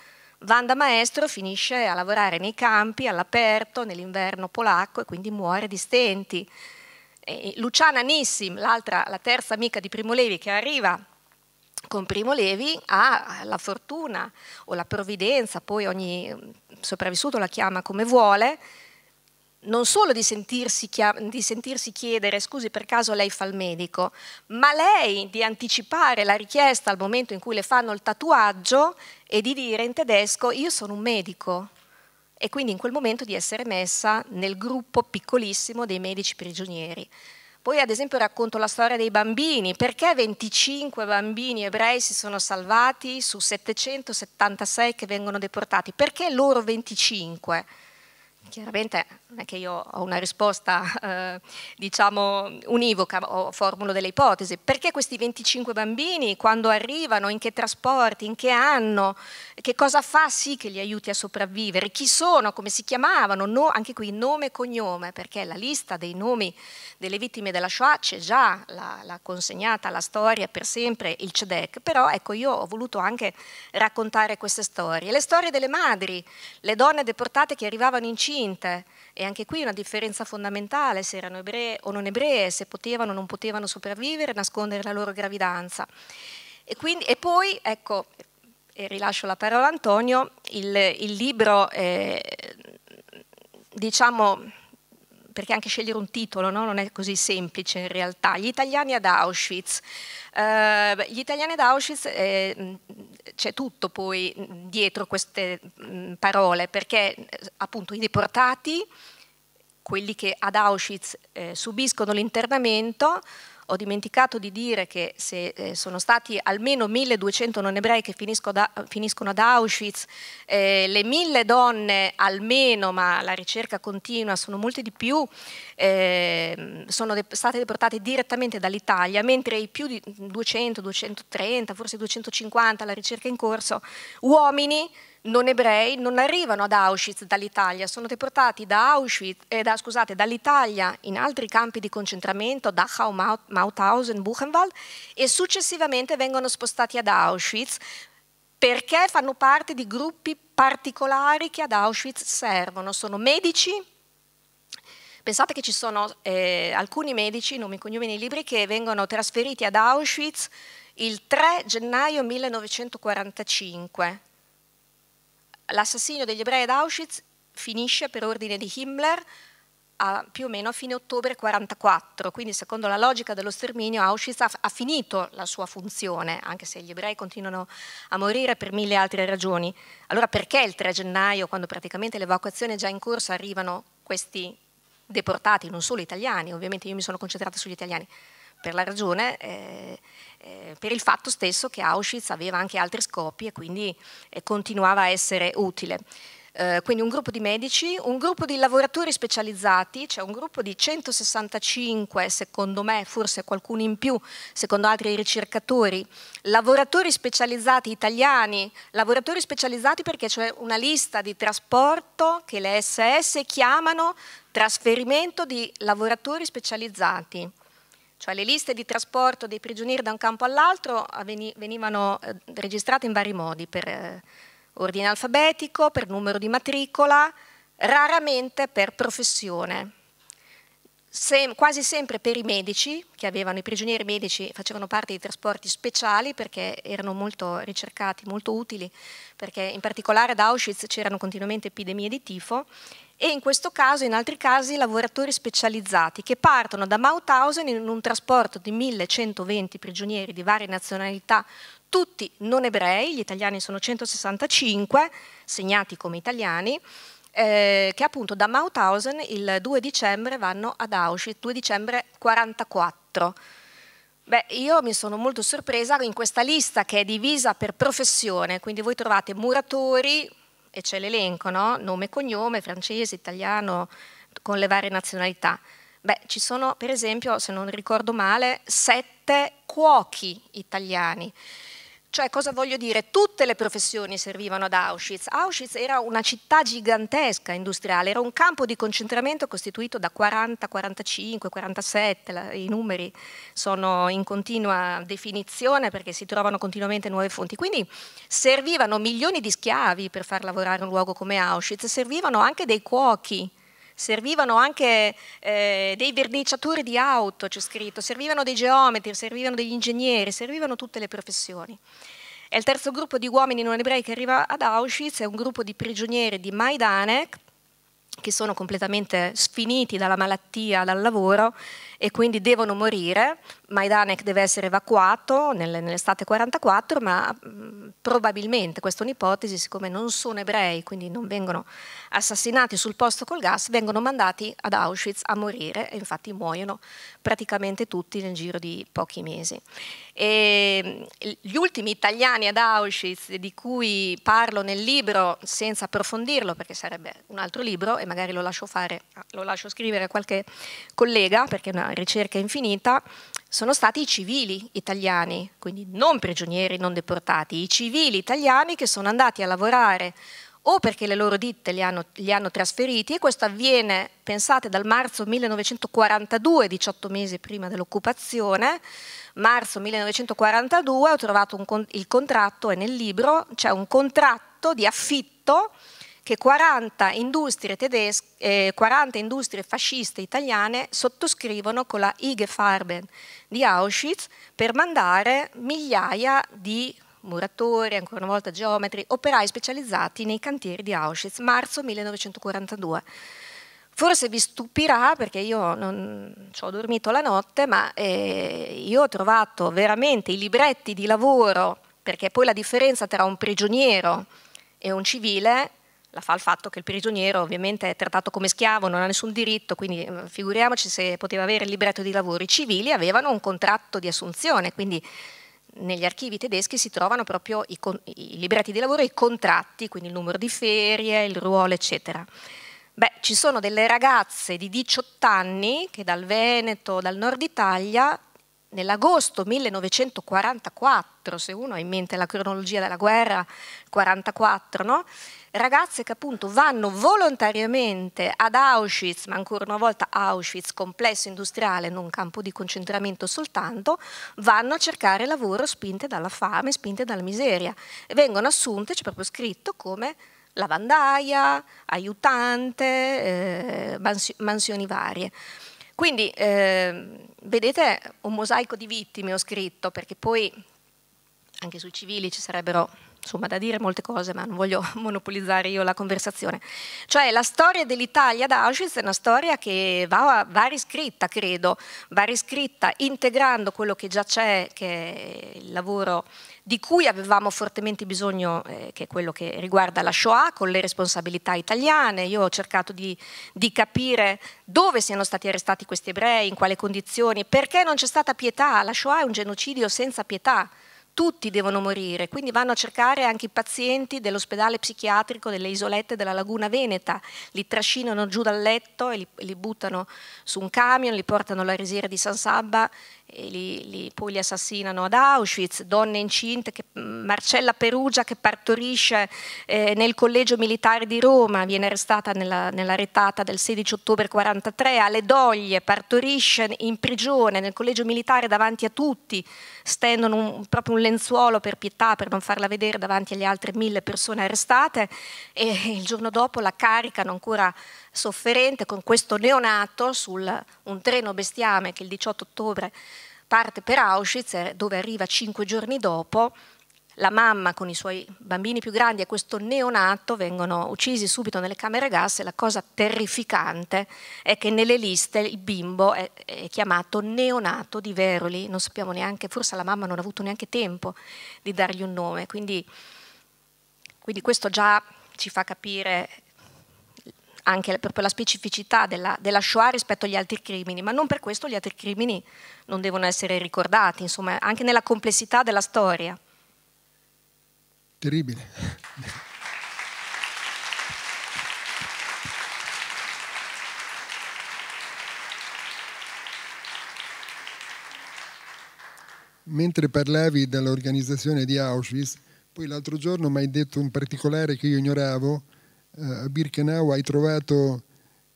Speaker 4: Wanda Maestro finisce a lavorare nei campi, all'aperto, nell'inverno polacco, e quindi muore di stenti. E Luciana Nissim, l'altra, la terza amica di Primo Levi, che arriva con Primo Levi ha la fortuna o la provvidenza, poi ogni mm, sopravvissuto la chiama come vuole, non solo di sentirsi, di sentirsi, chiedere scusi per caso lei fa il medico, ma lei di anticipare la richiesta al momento in cui le fanno il tatuaggio e di dire in tedesco io sono un medico e quindi in quel momento di essere messa nel gruppo piccolissimo dei medici prigionieri. Poi ad esempio racconto la storia dei bambini, perché 25 bambini ebrei si sono salvati su 776 che vengono deportati? Perché loro 25? Chiaramente non è che io ho una risposta eh, diciamo univoca o formulo delle ipotesi, perché questi 25 bambini quando arrivano, in che trasporti, in che anno, che cosa fa sì che li aiuti a sopravvivere, chi sono, come si chiamavano, no, anche qui nome e cognome, perché la lista dei nomi delle vittime della Shoah c'è già, l'ha consegnata alla storia per sempre il CEDEC, però ecco io ho voluto anche raccontare queste storie, le storie delle madri, le donne deportate che arrivavano incinte, e anche qui una differenza fondamentale se erano ebree o non ebree, se potevano o non potevano sopravvivere, nascondere la loro gravidanza. E, quindi, e poi, ecco, e rilascio la parola a Antonio, il, il libro, eh, diciamo, perché anche scegliere un titolo no? non è così semplice in realtà, Gli italiani ad Auschwitz. Uh, gli italiani ad Auschwitz eh, c'è tutto poi dietro queste parole, perché eh, appunto i deportati, quelli che ad Auschwitz eh, subiscono l'internamento, ho dimenticato di dire che se eh, sono stati almeno 1200 non ebrei che da, finiscono ad Auschwitz, eh, le 1000 donne almeno, ma la ricerca continua, sono molte di più, eh, sono de state deportate direttamente dall'Italia, mentre i più di 200, 230, forse 250, la ricerca in corso, uomini non ebrei non arrivano ad Auschwitz dall'Italia, sono deportati da eh, da, dall'Italia in altri campi di concentramento, Dachau, Mauthausen, Buchenwald, e successivamente vengono spostati ad Auschwitz perché fanno parte di gruppi particolari che ad Auschwitz servono. Sono medici, pensate che ci sono eh, alcuni medici, nomi e cognomi nei libri, che vengono trasferiti ad Auschwitz il 3 gennaio 1945 l'assassinio degli ebrei ad Auschwitz finisce per ordine di Himmler a, più o meno a fine ottobre 1944, quindi secondo la logica dello sterminio Auschwitz ha, ha, finito la sua funzione, anche se gli ebrei continuano a morire per mille altre ragioni. Allora perché il 3 gennaio, quando praticamente l'evacuazione è già in corso, arrivano questi deportati, non solo italiani, ovviamente io mi sono concentrata sugli italiani, per la ragione, eh, eh, per il fatto stesso che Auschwitz aveva anche altri scopi e quindi eh, continuava a essere utile. Uh, quindi un gruppo di medici, un gruppo di lavoratori specializzati, cioè un gruppo di 165, secondo me, forse qualcuno in più, secondo altri ricercatori, lavoratori specializzati italiani, lavoratori specializzati perché c'è una lista di trasporto che le SS chiamano trasferimento di lavoratori specializzati cioè le liste di trasporto dei prigionieri da un campo all'altro eh, venivano eh, registrate in vari modi, per eh, ordine alfabetico, per numero di matricola, raramente per professione. Sem quasi sempre per i medici, che avevano i prigionieri medici, facevano parte di trasporti speciali perché erano molto ricercati, molto utili, perché in particolare ad Auschwitz c'erano continuamente epidemie di tifo e in questo caso, in altri casi, lavoratori specializzati che partono da Mauthausen in un trasporto di 1120 prigionieri di varie nazionalità, tutti non ebrei, gli italiani sono 165, segnati come italiani, eh, che appunto da Mauthausen il 2 dicembre vanno ad Auschwitz, 2 dicembre 1944. Beh, io mi sono molto sorpresa in questa lista che è divisa per professione, quindi voi trovate muratori, e c'è l'elenco, no? nome e cognome, francese, italiano, con le varie nazionalità. Beh, ci sono per esempio, se non ricordo male, sette cuochi italiani. Cioè, cosa voglio dire? Tutte le professioni servivano ad Auschwitz. Auschwitz era una città gigantesca industriale, era un campo di concentramento costituito da 40, 45, 47, la, i numeri sono in continua definizione perché si trovano continuamente nuove fonti. Quindi servivano milioni di schiavi per far lavorare un luogo come Auschwitz, servivano anche dei cuochi servivano anche eh, dei verniciatori di auto, c'è scritto, servivano dei geometri, servivano degli ingegneri, servivano tutte le professioni. E il terzo gruppo di uomini non ebrei che arriva ad Auschwitz è un gruppo di prigionieri di Maidanek, che sono completamente sfiniti dalla malattia, dal lavoro, e quindi devono morire. Majdanek deve essere evacuato nell'estate 44, ma mm, probabilmente, questa è un'ipotesi, siccome non sono ebrei, quindi non vengono assassinati sul posto col gas, vengono mandati ad Auschwitz a morire e infatti muoiono praticamente tutti nel giro di pochi mesi. E ehm, gli ultimi italiani ad Auschwitz di cui parlo nel libro senza approfondirlo perché sarebbe un altro libro e magari lo lascio, fare, lo lascio scrivere a qualche collega perché è una ricerca infinita, sono stati i civili italiani, quindi non prigionieri, non deportati, i civili italiani che sono andati a lavorare o perché le loro ditte li hanno, li hanno trasferiti, e questo avviene, pensate, dal marzo 1942, 18 mesi prima dell'occupazione, marzo 1942 ho trovato un, il contratto, è nel libro, c'è cioè un contratto di affitto che 40 industrie, tedesche, eh, 40 industrie fasciste italiane sottoscrivono con la IG Farben di Auschwitz per mandare migliaia di muratori, ancora una volta geometri, operai specializzati nei cantieri di Auschwitz, marzo 1942. Forse vi stupirà perché io non ci ho dormito la notte, ma eh, io ho trovato veramente i libretti di lavoro, perché poi la differenza tra un prigioniero e un civile la fa il fatto che il prigioniero ovviamente è trattato come schiavo, non ha nessun diritto, quindi eh, figuriamoci se poteva avere il libretto di lavoro. I civili avevano un contratto di assunzione, quindi negli archivi tedeschi si trovano proprio i, i libretti di lavoro, e i contratti, quindi il numero di ferie, il ruolo, eccetera. Beh, ci sono delle ragazze di 18 anni che dal Veneto, dal nord Italia, nell'agosto 1944, se uno ha in mente la cronologia della guerra, 44, no? ragazze che appunto vanno volontariamente ad Auschwitz, ma ancora una volta Auschwitz, complesso industriale, non campo di concentramento soltanto, vanno a cercare lavoro spinte dalla fame, spinte dalla miseria e vengono assunte, c'è proprio scritto, come lavandaia, aiutante, eh, mansioni varie. Quindi eh, vedete un mosaico di vittime ho scritto, perché poi anche sui civili ci sarebbero insomma da dire molte cose ma non voglio monopolizzare io la conversazione. Cioè la storia dell'Italia ad Auschwitz è una storia che va, va, riscritta credo, va riscritta integrando quello che già c'è, che è il lavoro di cui avevamo fortemente bisogno, eh, che è quello che riguarda la Shoah, con le responsabilità italiane. Io ho cercato di, di capire dove siano stati arrestati questi ebrei, in quale condizioni, perché non c'è stata pietà. La Shoah è un genocidio senza pietà tutti devono morire, quindi vanno a cercare anche i pazienti dell'ospedale psichiatrico delle isolette della Laguna Veneta, li trascinano giù dal letto e li, li buttano su un camion, li portano alla risiera di San Sabba li, li, poi li assassinano ad Auschwitz, donne incinte, che, mm, Marcella Perugia che partorisce eh, nel collegio militare di Roma, viene arrestata nella, nella retata del 16 ottobre 1943, alle doglie partorisce in prigione nel collegio militare davanti a tutti, stendono un, proprio un lenzuolo per pietà per non farla vedere davanti alle altre mille persone arrestate e il giorno dopo la caricano ancora sofferente con questo neonato su un treno bestiame che il 18 ottobre parte per Auschwitz, dove arriva cinque giorni dopo, la mamma con i suoi bambini più grandi e questo neonato vengono uccisi subito nelle camere gas e la cosa terrificante è che nelle liste il bimbo è, è, chiamato neonato di Veroli, non sappiamo neanche, forse la mamma non ha avuto neanche tempo di dargli un nome, quindi, quindi questo già ci fa capire anche per, la specificità della, della, Shoah rispetto agli altri crimini, ma non per questo gli altri crimini non devono essere ricordati, insomma, anche nella complessità della storia.
Speaker 3: Terribile. Mentre parlavi dell'organizzazione di Auschwitz, poi l'altro giorno mi hai detto un particolare che io ignoravo, eh, a Birkenau hai trovato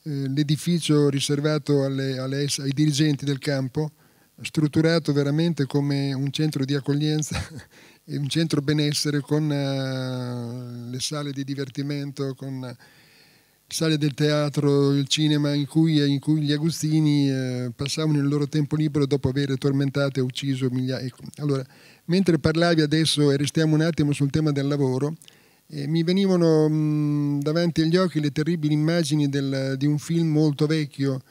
Speaker 3: eh, l'edificio riservato alle, alle, ai dirigenti del campo, strutturato veramente come un centro di accoglienza e un centro benessere con uh, le sale di divertimento, con sale del teatro, il cinema in cui, in cui gli agustini uh, passavano il loro tempo libero dopo aver tormentato e ucciso migliaia. Ecco, allora, mentre parlavi adesso e restiamo un attimo sul tema del lavoro, e mi venivano mh, mm, davanti agli occhi le terribili immagini del, di un film molto vecchio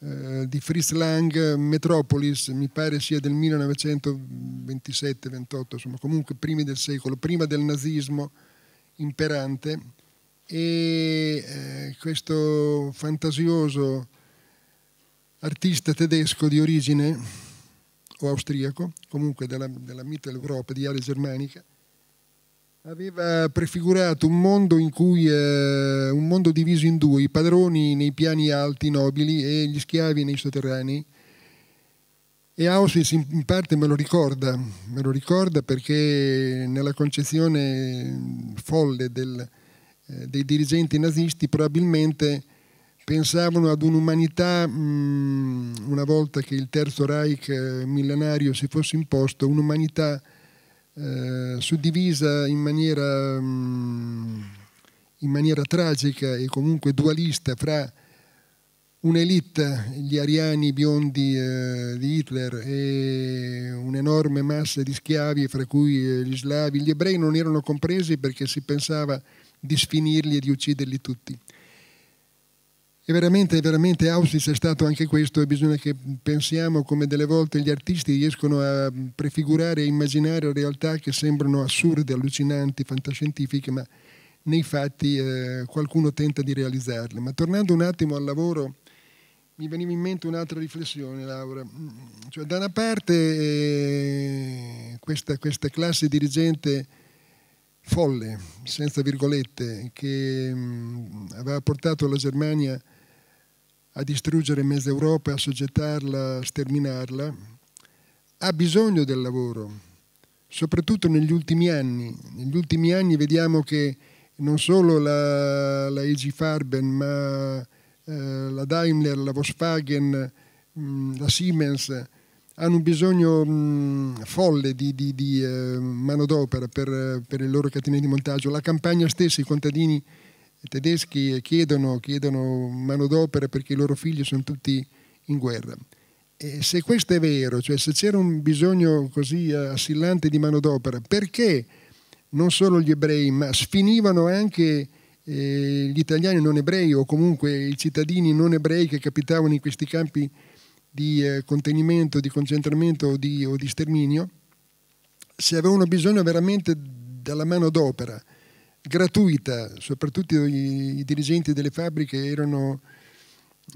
Speaker 3: eh, di Fritz Lang, Metropolis, mi pare sia del 1927-28, insomma comunque primi del secolo, prima del nazismo imperante e eh, questo fantasioso artista tedesco di origine o austriaco, comunque della, della Mitteleuropa, di area germanica, aveva prefigurato un mondo, cui, eh, un mondo diviso in due, i padroni nei piani alti nobili e gli schiavi nei sotterranei. E Auschwitz in parte me lo ricorda, me lo ricorda perché nella concezione folle del, eh, dei dirigenti nazisti probabilmente pensavano ad un'umanità, mh, mm, una volta che il Terzo Reich eh, millenario si fosse imposto, un'umanità eh, suddivisa in maniera, mm, in maniera tragica e comunque dualista fra un'elite, gli ariani biondi eh, di Hitler e un'enorme massa di schiavi, fra cui eh, gli slavi, gli ebrei non erano compresi perché si pensava di sfinirli e di ucciderli tutti. È veramente, veramente Auschwitz è stato anche questo e bisogna che pensiamo come delle volte gli artisti riescono a prefigurare e immaginare realtà che sembrano assurde, allucinanti, fantascientifiche, ma nei fatti eh, qualcuno tenta di realizzarle. Ma tornando un attimo al lavoro, mi veniva in mente un'altra riflessione, Laura. Mm, cioè, da una parte eh, questa, questa classe dirigente folle, senza virgolette, che mh, mm, aveva portato la Germania a distruggere mezza Europa, a soggettarla, a sterminarla, ha bisogno del lavoro, soprattutto negli ultimi anni. Negli ultimi anni vediamo che non solo la, la EG Farben, ma eh, la Daimler, la Volkswagen, mh, mm, la Siemens hanno un bisogno mh, mm, folle di, di, di eh, manodopera per, per le loro catene di montaggio. La campagna stessa, i contadini i tedeschi chiedono, chiedono manodopera perché i loro figli sono tutti in guerra. E se questo è vero, cioè se c'era un bisogno così eh, assillante di manodopera, perché non solo gli ebrei, ma sfinivano anche eh, gli italiani non ebrei o comunque i cittadini non ebrei che capitavano in questi campi di eh, contenimento, di concentramento o di, o di sterminio, se avevano bisogno veramente della manodopera gratuita, soprattutto i, i dirigenti delle fabbriche erano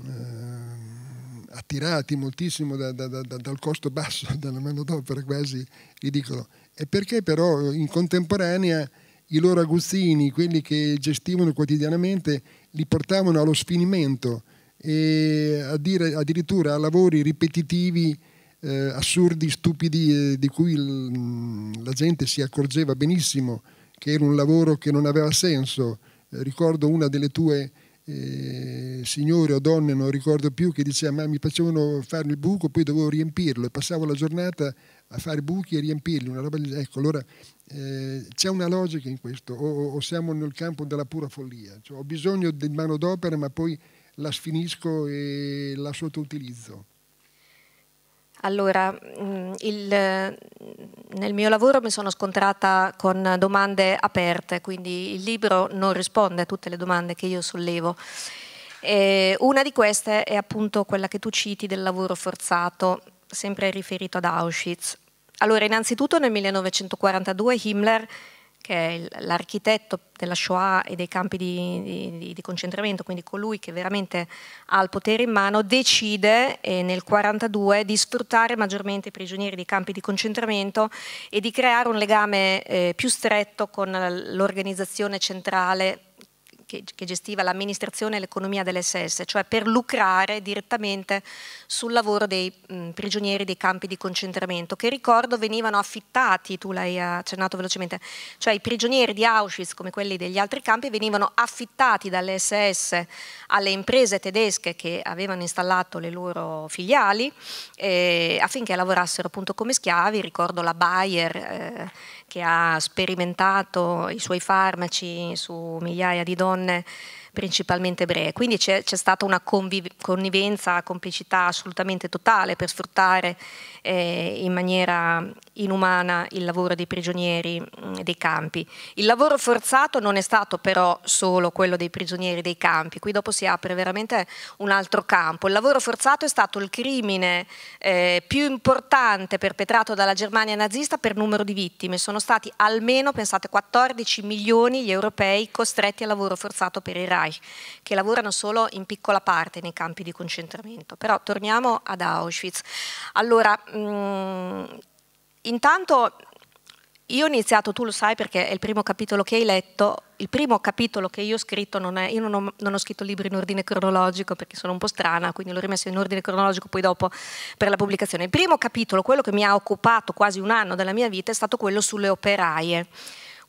Speaker 3: eh, attirati moltissimo da, da, da, dal costo basso, della manodopera quasi ridicolo. E perché però in contemporanea i loro aguzzini, quelli che gestivano quotidianamente, li portavano allo sfinimento e addirittura a lavori ripetitivi, eh, assurdi, stupidi, eh, di cui mm, la gente si accorgeva benissimo che era un lavoro che non aveva senso. Eh, ricordo una delle tue eh, signore o donne, non ricordo più, che diceva ma mi facevano fare il buco, poi dovevo riempirlo e passavo la giornata a fare buchi e riempirli. Una roba, ecco, allora eh, c'è una logica in questo, o, o, siamo nel campo della pura follia. Cioè, ho bisogno di mano d'opera ma poi la sfinisco e la sottoutilizzo.
Speaker 4: Allora, mm, il, nel mio lavoro mi sono scontrata con domande aperte, quindi il libro non risponde a tutte le domande che io sollevo. E una di queste è appunto quella che tu citi del lavoro forzato, sempre riferito ad Auschwitz. Allora, innanzitutto nel 1942 Himmler che è l'architetto della Shoah e dei campi di, di, di, concentramento, quindi colui che veramente ha il potere in mano, decide eh, nel 1942 di sfruttare maggiormente i prigionieri dei campi di concentramento e di creare un legame eh, più stretto con l'organizzazione centrale che, che gestiva l'amministrazione e l'economia dell'SS, cioè per lucrare direttamente sul lavoro dei mh, mm, prigionieri dei campi di concentramento, che ricordo venivano affittati, tu l'hai accennato velocemente, cioè i prigionieri di Auschwitz come quelli degli altri campi venivano affittati dall'SS alle imprese tedesche che avevano installato le loro filiali eh, affinché lavorassero appunto come schiavi, ricordo la Bayer eh, che ha sperimentato i suoi farmaci su migliaia di donne donne principalmente ebree. Quindi c'è, stata una connivenza, complicità assolutamente totale per sfruttare eh, in maniera inumana il lavoro dei prigionieri mm, dei campi. Il lavoro forzato non è stato però solo quello dei prigionieri dei campi, qui dopo si apre veramente un altro campo. Il lavoro forzato è stato il crimine eh, più importante perpetrato dalla Germania nazista per numero di vittime. Sono stati almeno, pensate, 14 milioni gli europei costretti al lavoro forzato per il Reich, che lavorano solo in piccola parte nei campi di concentramento. Però torniamo ad Auschwitz. Allora, mh, mm, Intanto io ho iniziato, tu lo sai perché è il primo capitolo che hai letto, il primo capitolo che io ho scritto non è, io non ho, non ho, scritto libri in ordine cronologico perché sono un po' strana, quindi l'ho rimesso in ordine cronologico poi dopo per la pubblicazione. Il primo capitolo, quello che mi ha occupato quasi un anno della mia vita, è stato quello sulle operaie.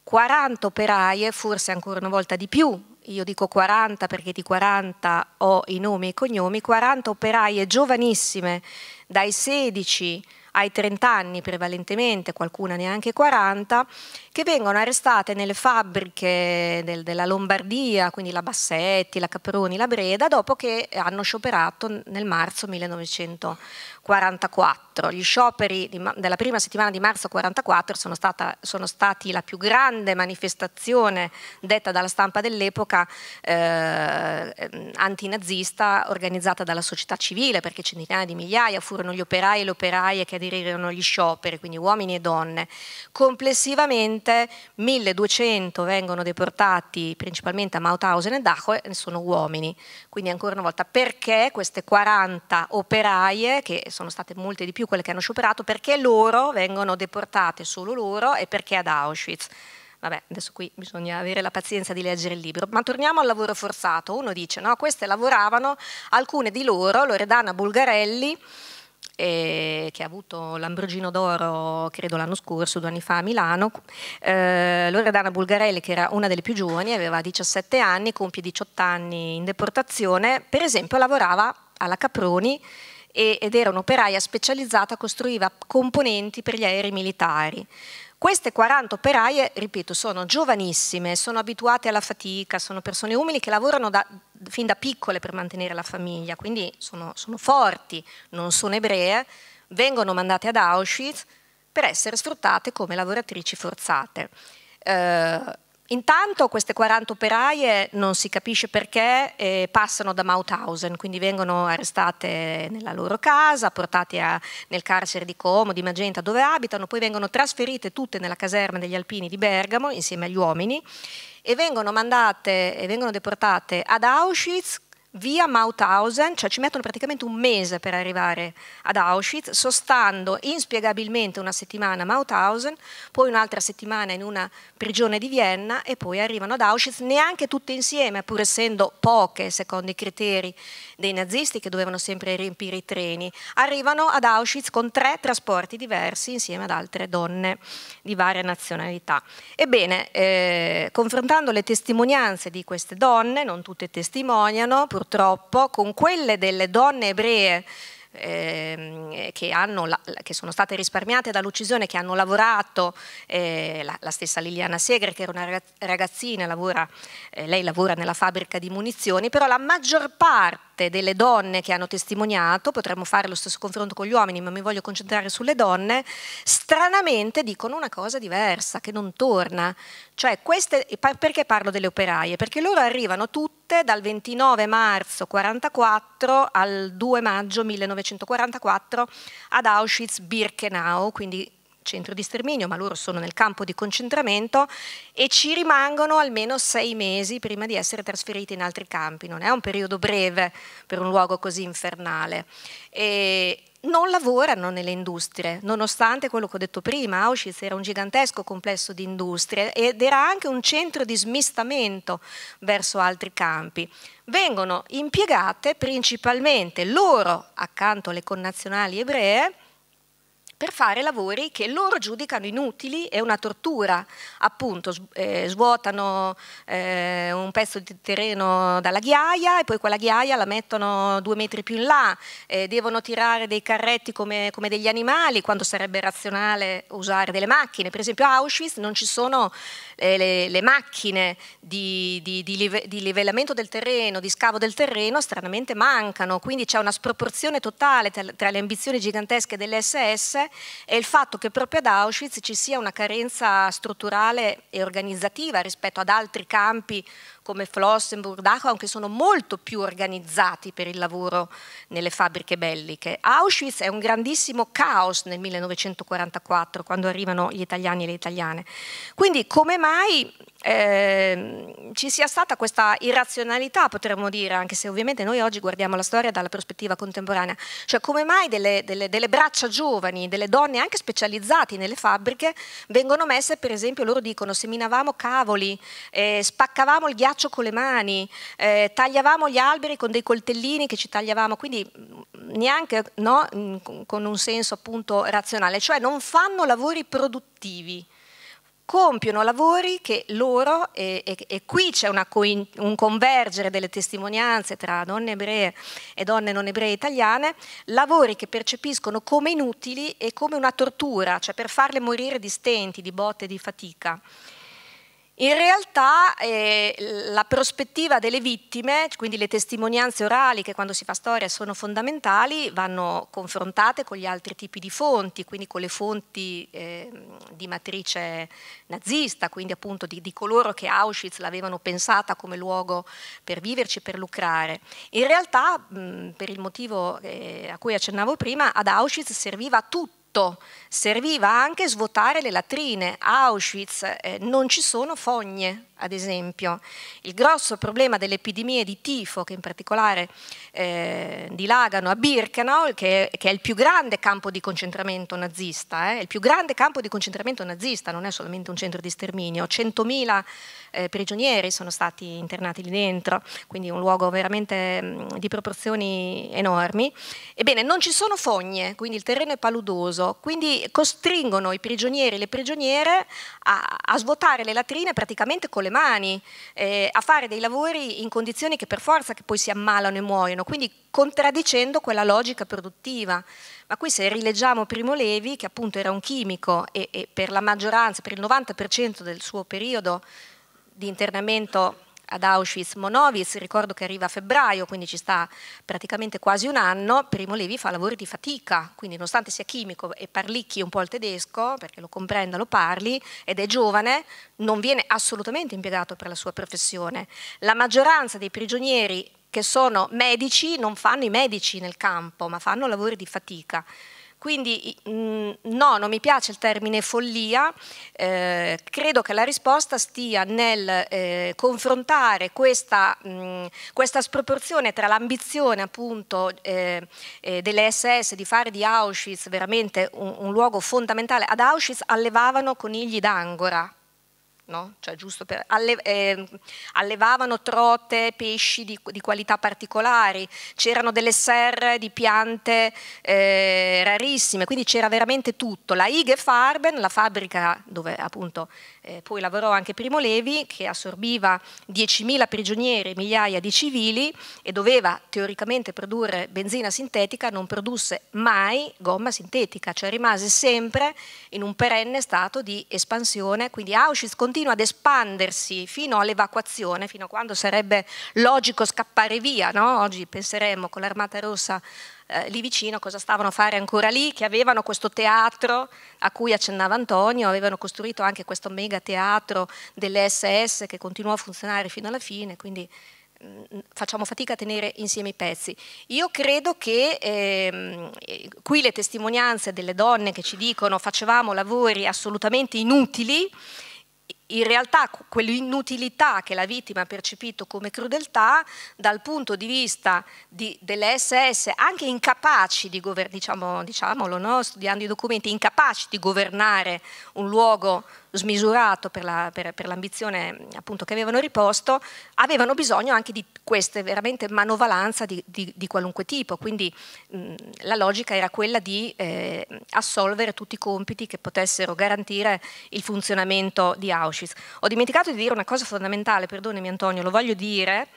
Speaker 4: 40 operaie, forse ancora una volta di più, io dico 40 perché di 40 ho i nomi e i cognomi, 40 operaie giovanissime dai 16 ai 30 anni prevalentemente, qualcuna neanche 40, che vengono arrestate nelle fabbriche del, della Lombardia, quindi la Bassetti, la Caproni, la Breda, dopo che hanno scioperato nel marzo 1944. Gli scioperi di, della prima settimana di marzo 1944 sono, stata, sono stati la più grande manifestazione detta dalla stampa dell'epoca eh, antinazista organizzata dalla società civile, perché centinaia di migliaia furono gli operai e le operaie che aderirono agli scioperi, quindi uomini e donne. Complessivamente attualmente 1200 vengono deportati principalmente a Mauthausen e Dachau e sono uomini. Quindi ancora una volta, perché queste 40 operaie, che sono state molte di più quelle che hanno scioperato, perché loro vengono deportate solo loro e perché ad Auschwitz? vabbè, adesso qui bisogna avere la pazienza di leggere il libro, ma torniamo al lavoro forzato. Uno dice, no, queste lavoravano, alcune di loro, Loredana Bulgarelli, eh, che ha avuto l'Ambrogino d'Oro credo l'anno scorso, due anni fa a Milano, eh, Loredana Bulgarelli che era una delle più giovani, aveva 17 anni, compie 18 anni in deportazione, per esempio lavorava alla Caproni ed era un'operaia specializzata, costruiva componenti per gli aerei militari. Queste 40 operaie, ripeto, sono giovanissime, sono abituate alla fatica, sono persone umili che lavorano da, fin da piccole per mantenere la famiglia, quindi sono, sono forti, non sono ebree, vengono mandate ad Auschwitz per essere sfruttate come lavoratrici forzate. Eh, Intanto queste 40 operaie non si capisce perché eh, passano da Mauthausen, quindi vengono arrestate nella loro casa, portate a, nel carcere di Como, di Magenta dove abitano, poi vengono trasferite tutte nella caserma degli alpini di Bergamo insieme agli uomini e vengono mandate e vengono deportate ad Auschwitz via Mauthausen, cioè ci mettono praticamente un mese per arrivare ad Auschwitz, sostando inspiegabilmente una settimana a Mauthausen, poi un'altra settimana in una prigione di Vienna e poi arrivano ad Auschwitz, neanche tutte insieme, pur essendo poche secondo i criteri dei nazisti che dovevano sempre riempire i treni, arrivano ad Auschwitz con tre trasporti diversi insieme ad altre donne di varie nazionalità. Ebbene, eh, confrontando le testimonianze di queste donne, non tutte testimoniano, pur purtroppo con quelle delle donne ebree eh, che, la, che, sono state risparmiate dall'uccisione, che hanno lavorato, eh, la, la, stessa Liliana Segre che era una ragazzina, lavora, eh, lei lavora nella fabbrica di munizioni, però la maggior parte parte delle donne che hanno testimoniato, potremmo fare lo stesso confronto con gli uomini, ma mi voglio concentrare sulle donne, stranamente dicono una cosa diversa, che non torna. Cioè queste, perché parlo delle operaie? Perché loro arrivano tutte dal 29 marzo 1944 al 2 maggio 1944 ad Auschwitz-Birkenau, quindi centro di sterminio, ma loro sono nel campo di concentramento e ci rimangono almeno sei mesi prima di essere trasferiti in altri campi. Non è un periodo breve per un luogo così infernale. E non lavorano nelle industrie, nonostante quello che ho detto prima, Auschwitz era un gigantesco complesso di industrie ed era anche un centro di smistamento verso altri campi. Vengono impiegate principalmente loro, accanto alle connazionali ebree, per fare lavori che loro giudicano inutili e una tortura, appunto eh, svuotano eh, un pezzo di terreno dalla ghiaia e poi quella ghiaia la mettono due metri più in là, eh, devono tirare dei carretti come, degli animali quando sarebbe razionale usare delle macchine, per esempio a Auschwitz non ci sono le, macchine di livellamento del terreno, di scavo del terreno, stranamente mancano, quindi c'è una sproporzione totale tra le ambizioni gigantesche dell'SS è il fatto che proprio ad Auschwitz ci sia una carenza strutturale e organizzativa rispetto ad altri campi come Flossenburg, Dachau, che sono molto più organizzati per il lavoro nelle fabbriche belliche. Auschwitz è un grandissimo caos nel 1944, quando arrivano gli italiani e le italiane. Quindi come mai eh, ci sia stata questa irrazionalità, potremmo dire, anche se ovviamente noi oggi guardiamo la storia dalla prospettiva contemporanea, cioè come mai delle, delle, delle braccia giovani, delle delle donne anche specializzate nelle fabbriche vengono messe, per esempio, loro dicono seminavamo cavoli, eh, spaccavamo il ghiaccio con le mani, eh, tagliavamo gli alberi con dei coltellini che ci tagliavamo, quindi mm, neanche no, mm, con un senso appunto razionale, cioè non fanno lavori produttivi compiono lavori che loro, e, e, e qui c'è un convergere delle testimonianze tra donne ebree e donne non ebree italiane, lavori che percepiscono come inutili e come una tortura, cioè per farle morire di stenti, di botte, di fatica. In realtà eh, la prospettiva delle vittime, quindi le testimonianze orali che quando si fa storia sono fondamentali, vanno confrontate con gli altri tipi di fonti, quindi con le fonti eh, di matrice nazista, quindi appunto di, di coloro che Auschwitz l'avevano pensata come luogo per viverci, per lucrare. In realtà, mh, per il motivo eh, a cui accennavo prima, ad Auschwitz serviva tutto tutto. Serviva anche svuotare le latrine. Auschwitz eh, non ci sono fogne, ad esempio. Il grosso problema delle epidemie di tifo, che in particolare eh, dilagano a Birkenau, che, che, è il più grande campo di concentramento nazista, eh, il più grande campo di concentramento nazista, non è solamente un centro di sterminio, 100.000 eh, prigionieri sono stati internati lì dentro, quindi un luogo veramente mh, mm, di proporzioni enormi. Ebbene, non ci sono fogne, quindi il terreno è paludoso, quindi costringono i prigionieri e le prigioniere a, a svuotare le latrine praticamente con le mani, eh, a fare dei lavori in condizioni che per forza che poi si ammalano e muoiono, quindi contraddicendo quella logica produttiva. Ma qui se rileggiamo Primo Levi, che appunto era un chimico e, e per la maggioranza, per il 90% del suo periodo di internamento ad Auschwitz Monovis, ricordo che arriva a febbraio, quindi ci sta praticamente quasi un anno, Primo Levi fa lavori di fatica, quindi nonostante sia chimico e parlicchi un po' il tedesco, perché lo comprenda, lo parli, ed è giovane, non viene assolutamente impiegato per la sua professione. La maggioranza dei prigionieri che sono medici non fanno i medici nel campo, ma fanno lavori di fatica. Quindi mm, no, non mi piace il termine follia, eh, credo che la risposta stia nel eh, confrontare questa, mh, mm, questa, sproporzione tra l'ambizione appunto eh, eh delle SS di fare di Auschwitz veramente un, un luogo fondamentale, ad Auschwitz allevavano conigli d'angora, No? Cioè, per, alle, eh, allevavano trote, pesci di, di qualità particolari, c'erano delle serre di piante eh, rarissime, quindi c'era veramente tutto. La Ige Farben, la fabbrica dove appunto eh, poi lavorò anche Primo Levi che assorbiva 10.000 prigionieri, e migliaia di civili e doveva teoricamente produrre benzina sintetica, non produsse mai gomma sintetica, cioè rimase sempre in un perenne stato di espansione, quindi Auschwitz continua ad espandersi fino all'evacuazione, fino a quando sarebbe logico scappare via, no? oggi penseremmo con l'Armata Rossa eh, lì vicino cosa stavano a fare ancora lì, che avevano questo teatro a cui accennava Antonio, avevano costruito anche questo mega teatro delle SS che continuò a funzionare fino alla fine, quindi mh, mm, mm, facciamo fatica a tenere insieme i pezzi. Io credo che ehm, eh, qui le testimonianze delle donne che ci dicono facevamo lavori assolutamente inutili, in realtà quell'inutilità che la vittima ha percepito come crudeltà dal punto di vista di, delle SS, anche incapaci di governare, diciamo, diciamolo, no? studiando i documenti, incapaci di governare un luogo smisurato per, l'ambizione la, che avevano riposto, avevano bisogno anche di queste veramente manovalanza di, di, di qualunque tipo, quindi mh, la logica era quella di eh, assolvere tutti i compiti che potessero garantire il funzionamento di Auschwitz. Francis. Ho dimenticato di dire una cosa fondamentale, perdonami Antonio, lo voglio dire.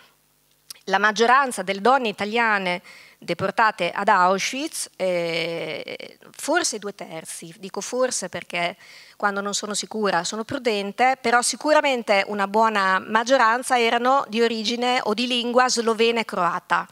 Speaker 4: La maggioranza delle donne italiane deportate ad Auschwitz, eh, forse due terzi, dico forse perché quando non sono sicura sono prudente, però sicuramente una buona maggioranza erano di origine o di lingua slovena e croata,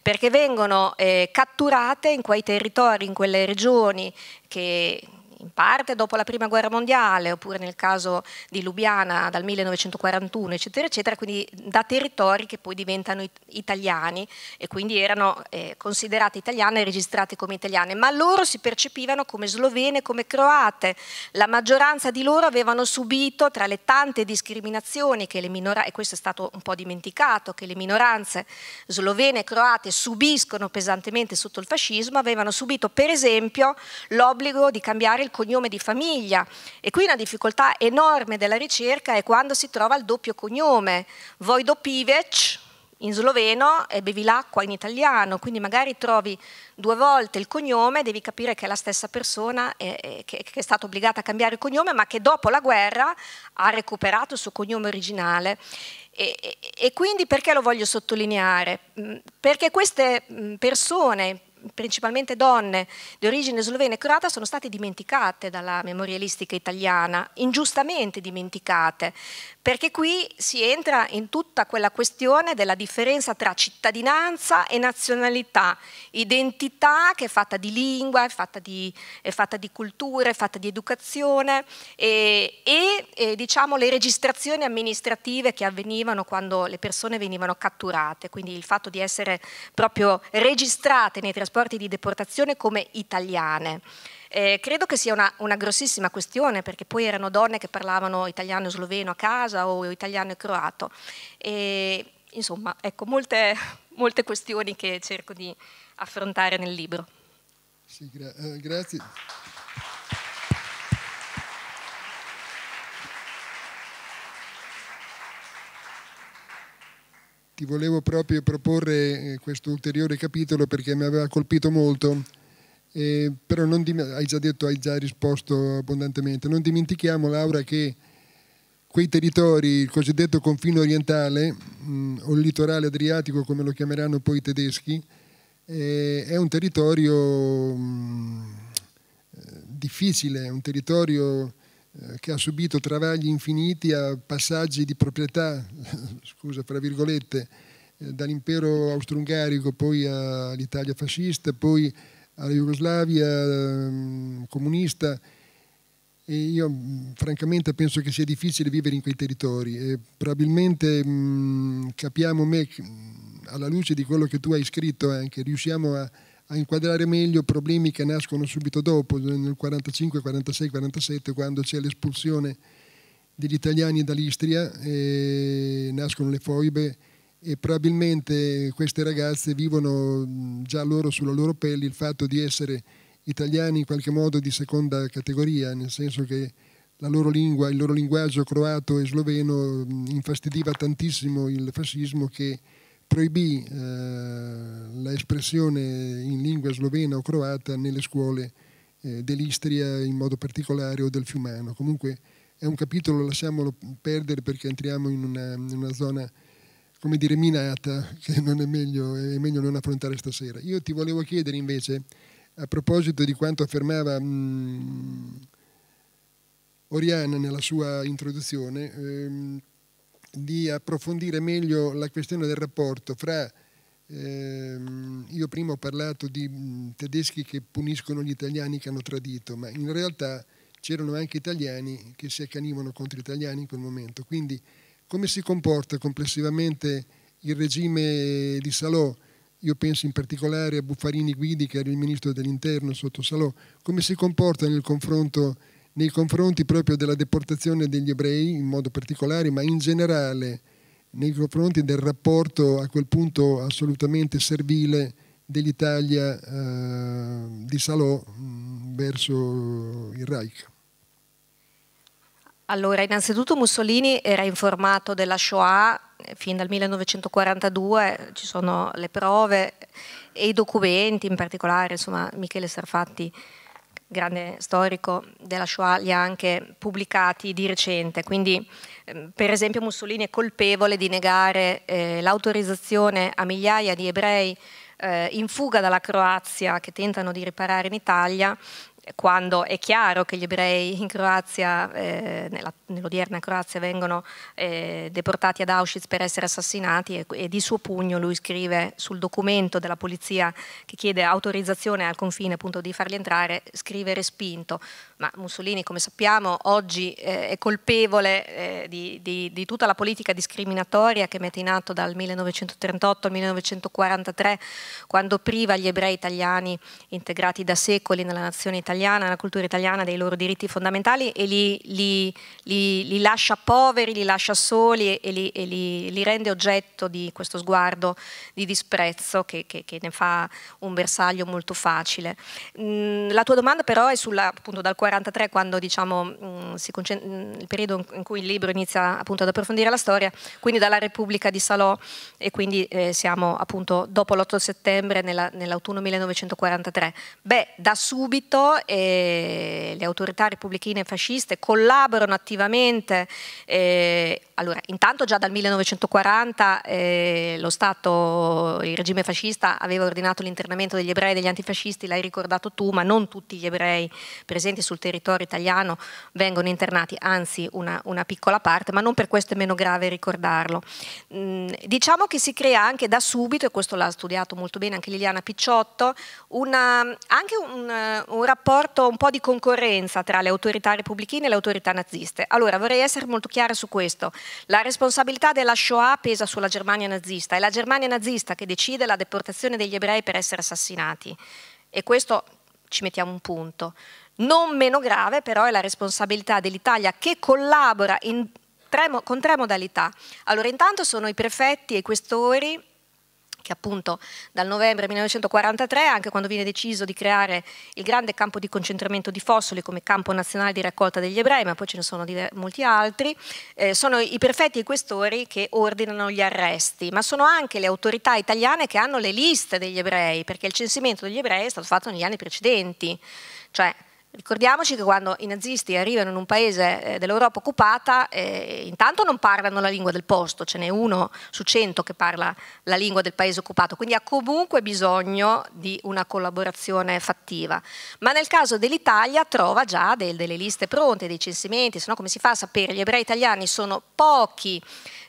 Speaker 4: perché vengono eh, catturate in quei territori, in quelle regioni che in parte dopo la prima guerra mondiale, oppure nel caso di Lubiana dal 1941, eccetera, eccetera, quindi da territori che poi diventano it italiani e quindi erano eh, considerate italiane e registrate come italiane, ma loro si percepivano come slovene, come croate. La maggioranza di loro avevano subito tra le tante discriminazioni che le minoranze, e questo è stato un po' dimenticato, che le minoranze slovene e croate subiscono pesantemente sotto il fascismo, avevano subito per esempio l'obbligo di cambiare il cognome di famiglia e qui una difficoltà enorme della ricerca è quando si trova il doppio cognome. Vojdo Pivec in sloveno e bevi l'acqua in italiano, quindi magari trovi due volte il cognome, devi capire che è la stessa persona eh, che, che, è stata obbligata a cambiare il cognome, ma che dopo la guerra ha recuperato il suo cognome originale. E, e, e quindi perché lo voglio sottolineare? Mm, perché queste mm, persone principalmente donne di origine slovena e croata, sono state dimenticate dalla memorialistica italiana, ingiustamente dimenticate, perché qui si entra in tutta quella questione della differenza tra cittadinanza e nazionalità, identità che è fatta di lingua, è fatta di, è fatta di cultura, è fatta di educazione e, e, e diciamo, le registrazioni amministrative che avvenivano quando le persone venivano catturate, quindi il fatto di essere proprio registrate nei trasporti sporti di deportazione come italiane. Eh, credo che sia una, una, grossissima questione perché poi erano donne che parlavano italiano e sloveno a casa o italiano e croato. E, insomma, ecco, molte, molte questioni che cerco di affrontare nel libro. Sì, gra eh, grazie.
Speaker 3: ti volevo proprio proporre eh, questo ulteriore capitolo perché mi aveva colpito molto, eh, però non hai già detto, hai già risposto abbondantemente. Non dimentichiamo, Laura, che quei territori, il cosiddetto confine orientale mh, o il litorale adriatico, come lo chiameranno poi i tedeschi, eh, è un territorio mh, eh, difficile, un territorio eh, che ha subito travagli infiniti a passaggi di proprietà, scusa, fra virgolette, eh, dall'impero austro-ungarico poi all'Italia fascista, poi alla Jugoslavia ehm, comunista. E io mm, francamente penso che sia difficile vivere in quei territori e probabilmente mh, mm, capiamo me mm, alla luce di quello che tu hai scritto anche, eh, riusciamo a, a inquadrare meglio problemi che nascono subito dopo, nel 45, 46, 47, quando c'è l'espulsione degli italiani dall'Istria, nascono le foibe e probabilmente queste ragazze vivono già loro sulla loro pelle il fatto di essere italiani in qualche modo di seconda categoria, nel senso che la loro lingua, il loro linguaggio croato e sloveno infastidiva tantissimo il fascismo che proibì eh, l'espressione in lingua slovena o croata nelle scuole eh, dell'Istria in modo particolare o del Fiumano. Comunque è un capitolo, lasciamolo perdere perché entriamo in una, in una zona come dire, minata, che è meglio, è meglio non affrontare stasera. Io ti volevo chiedere invece, a proposito di quanto affermava mh, mm, Oriana nella sua introduzione, ehm, di approfondire meglio la questione del rapporto fra... Ehm, io prima ho parlato di tedeschi che puniscono gli italiani che hanno tradito, ma in realtà c'erano anche italiani che si accanivano contro gli italiani in quel momento. Quindi come si comporta complessivamente il regime di Salò? Io penso in particolare a Buffarini Guidi, che era il ministro dell'interno sotto Salò. Come si comporta nel confronto nei confronti proprio della deportazione degli ebrei in modo particolare, ma in generale nei confronti del rapporto a quel punto assolutamente servile dell'Italia eh, di Salò mh, mm, verso il Reich.
Speaker 4: Allora, innanzitutto Mussolini era informato della Shoah eh, fin dal 1942, ci sono le prove e i documenti, in particolare insomma, Michele Sarfatti grande storico della Shoah, li ha anche pubblicati di recente. Quindi, ehm, per esempio, Mussolini è colpevole di negare eh, l'autorizzazione a migliaia di ebrei eh, in fuga dalla Croazia che tentano di riparare in Italia quando è chiaro che gli ebrei in Croazia, eh, nell'odierna Croazia, vengono eh, deportati ad Auschwitz per essere assassinati e, e, di suo pugno lui scrive sul documento della polizia che chiede autorizzazione al confine appunto di farli entrare, scrive respinto ma Mussolini, come sappiamo, oggi eh, è colpevole eh, di, di, di, tutta la politica discriminatoria che mette in atto dal 1938 al 1943, quando priva gli ebrei italiani integrati da secoli nella nazione italiana, nella cultura italiana, dei loro diritti fondamentali e li, li, li, li lascia poveri, li lascia soli e, e li, rende oggetto di questo sguardo di disprezzo che, che, che ne fa un bersaglio molto facile. Mm, la tua domanda però è sulla, appunto dal 1943 43, quando diciamo, mm, si concentra, mm, il periodo in cui il libro inizia appunto ad approfondire la storia, quindi dalla Repubblica di Salò e quindi eh, siamo appunto dopo l'8 settembre nell'autunno 1943. Beh, da subito eh, le autorità repubblichine fasciste collaborano attivamente, eh, allora intanto già dal 1940 eh, lo Stato, il regime fascista aveva ordinato l'internamento degli ebrei e degli antifascisti, l'hai ricordato tu, ma non tutti gli ebrei presenti sul sul territorio italiano vengono internati, anzi una, una piccola parte, ma non per questo è meno grave ricordarlo. Mm, diciamo che si crea anche da subito, e questo l'ha studiato molto bene anche Liliana Picciotto, una, anche un, un rapporto un po' di concorrenza tra le autorità repubblichine e le autorità naziste. Allora vorrei essere molto chiara su questo. La responsabilità della Shoah pesa sulla Germania nazista, è la Germania nazista che decide la deportazione degli ebrei per essere assassinati. E questo ci mettiamo un punto. Non meno grave però è la responsabilità dell'Italia che collabora tre, con tre modalità. Allora intanto sono i prefetti e i questori che appunto dal novembre 1943, anche quando viene deciso di creare il grande campo di concentramento di fossili come campo nazionale di raccolta degli ebrei, ma poi ce ne sono molti altri, eh, sono i prefetti e i questori che ordinano gli arresti, ma sono anche le autorità italiane che hanno le liste degli ebrei, perché il censimento degli ebrei è stato fatto negli anni precedenti. Cioè, Ricordiamoci che quando i nazisti arrivano in un paese eh, dell'Europa occupata, eh, intanto non parlano la lingua del posto, ce n'è uno su cento che parla la lingua del paese occupato, quindi ha comunque bisogno di una collaborazione fattiva. Ma nel caso dell'Italia trova già del, delle liste pronte, dei censimenti, se no come si fa a sapere? Gli ebrei italiani sono pochi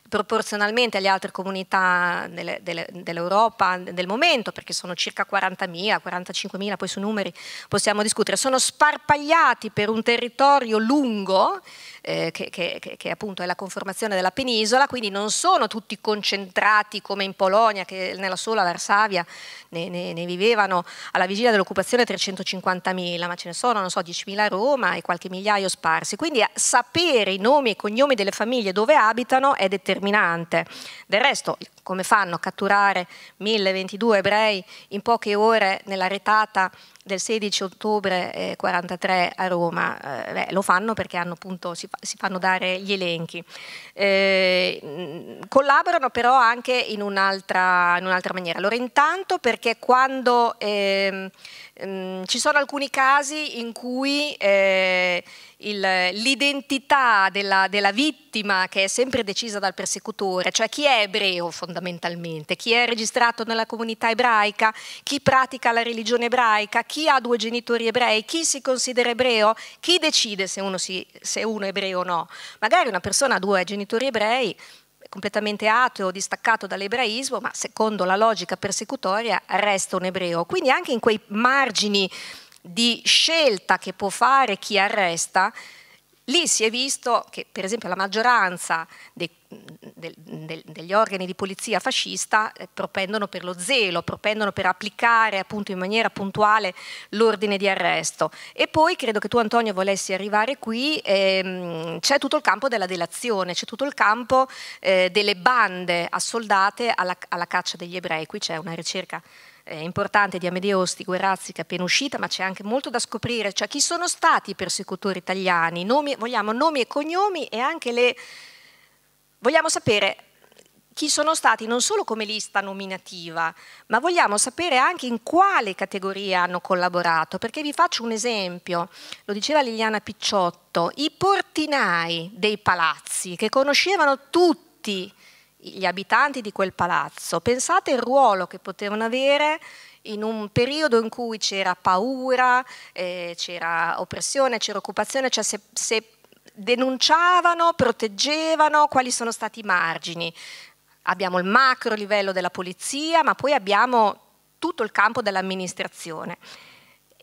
Speaker 4: proporzionalmente alle altre comunità dell'Europa del momento, perché sono circa 40.000, 45.000, poi su numeri possiamo discutere, sono sparpagliati per un territorio lungo eh, che, che, che, appunto è la conformazione della penisola, quindi non sono tutti concentrati come in Polonia, che nella sola Varsavia ne, ne, ne vivevano alla vigilia dell'occupazione 350.000, ma ce ne sono, non so, 10.000 a Roma e qualche migliaio sparsi. Quindi sapere i nomi e i cognomi delle famiglie dove abitano è determinante. Del resto, come fanno a catturare 1022 ebrei in poche ore nella retata del 16 ottobre 43 eh, a Roma. Eh, beh, lo fanno perché hanno, appunto, si, si, fanno dare gli elenchi. Eh, collaborano però anche in un'altra, un maniera. Allora intanto perché quando ehm, ehm, ci sono alcuni casi in cui eh, l'identità della, della, vittima che è sempre decisa dal persecutore, cioè chi è ebreo fondamentalmente, chi è registrato nella comunità ebraica, chi pratica la religione ebraica, chi ha due genitori ebrei, chi si considera ebreo, chi decide se uno, si, se uno è ebreo o no. Magari una persona ha due genitori ebrei completamente ateo, distaccato dall'ebraismo, ma secondo la logica persecutoria resta un ebreo. Quindi anche in quei margini di scelta che può fare chi arresta, lì si è visto che per esempio la maggioranza dei, de, de, degli organi di polizia fascista eh, propendono per lo zelo, propendono per applicare appunto in maniera puntuale l'ordine di arresto. E poi credo che tu Antonio volessi arrivare qui, ehm, c'è tutto il campo della delazione, c'è tutto il campo eh, delle bande assoldate alla, alla caccia degli ebrei, qui c'è una ricerca eh, importante di Amedeo Stiguerazzi che è appena uscita, ma c'è anche molto da scoprire, cioè chi sono stati i persecutori italiani, nomi, vogliamo nomi e cognomi e anche le... vogliamo sapere chi sono stati non solo come lista nominativa, ma vogliamo sapere anche in quale categoria hanno collaborato, perché vi faccio un esempio, lo diceva Liliana Picciotto, i portinai dei palazzi che conoscevano tutti gli abitanti di quel palazzo, pensate il ruolo che potevano avere in un periodo in cui c'era paura, eh, c'era oppressione, c'era occupazione, cioè se, se denunciavano, proteggevano, quali sono stati i margini. Abbiamo il macro livello della polizia, ma poi abbiamo tutto il campo dell'amministrazione.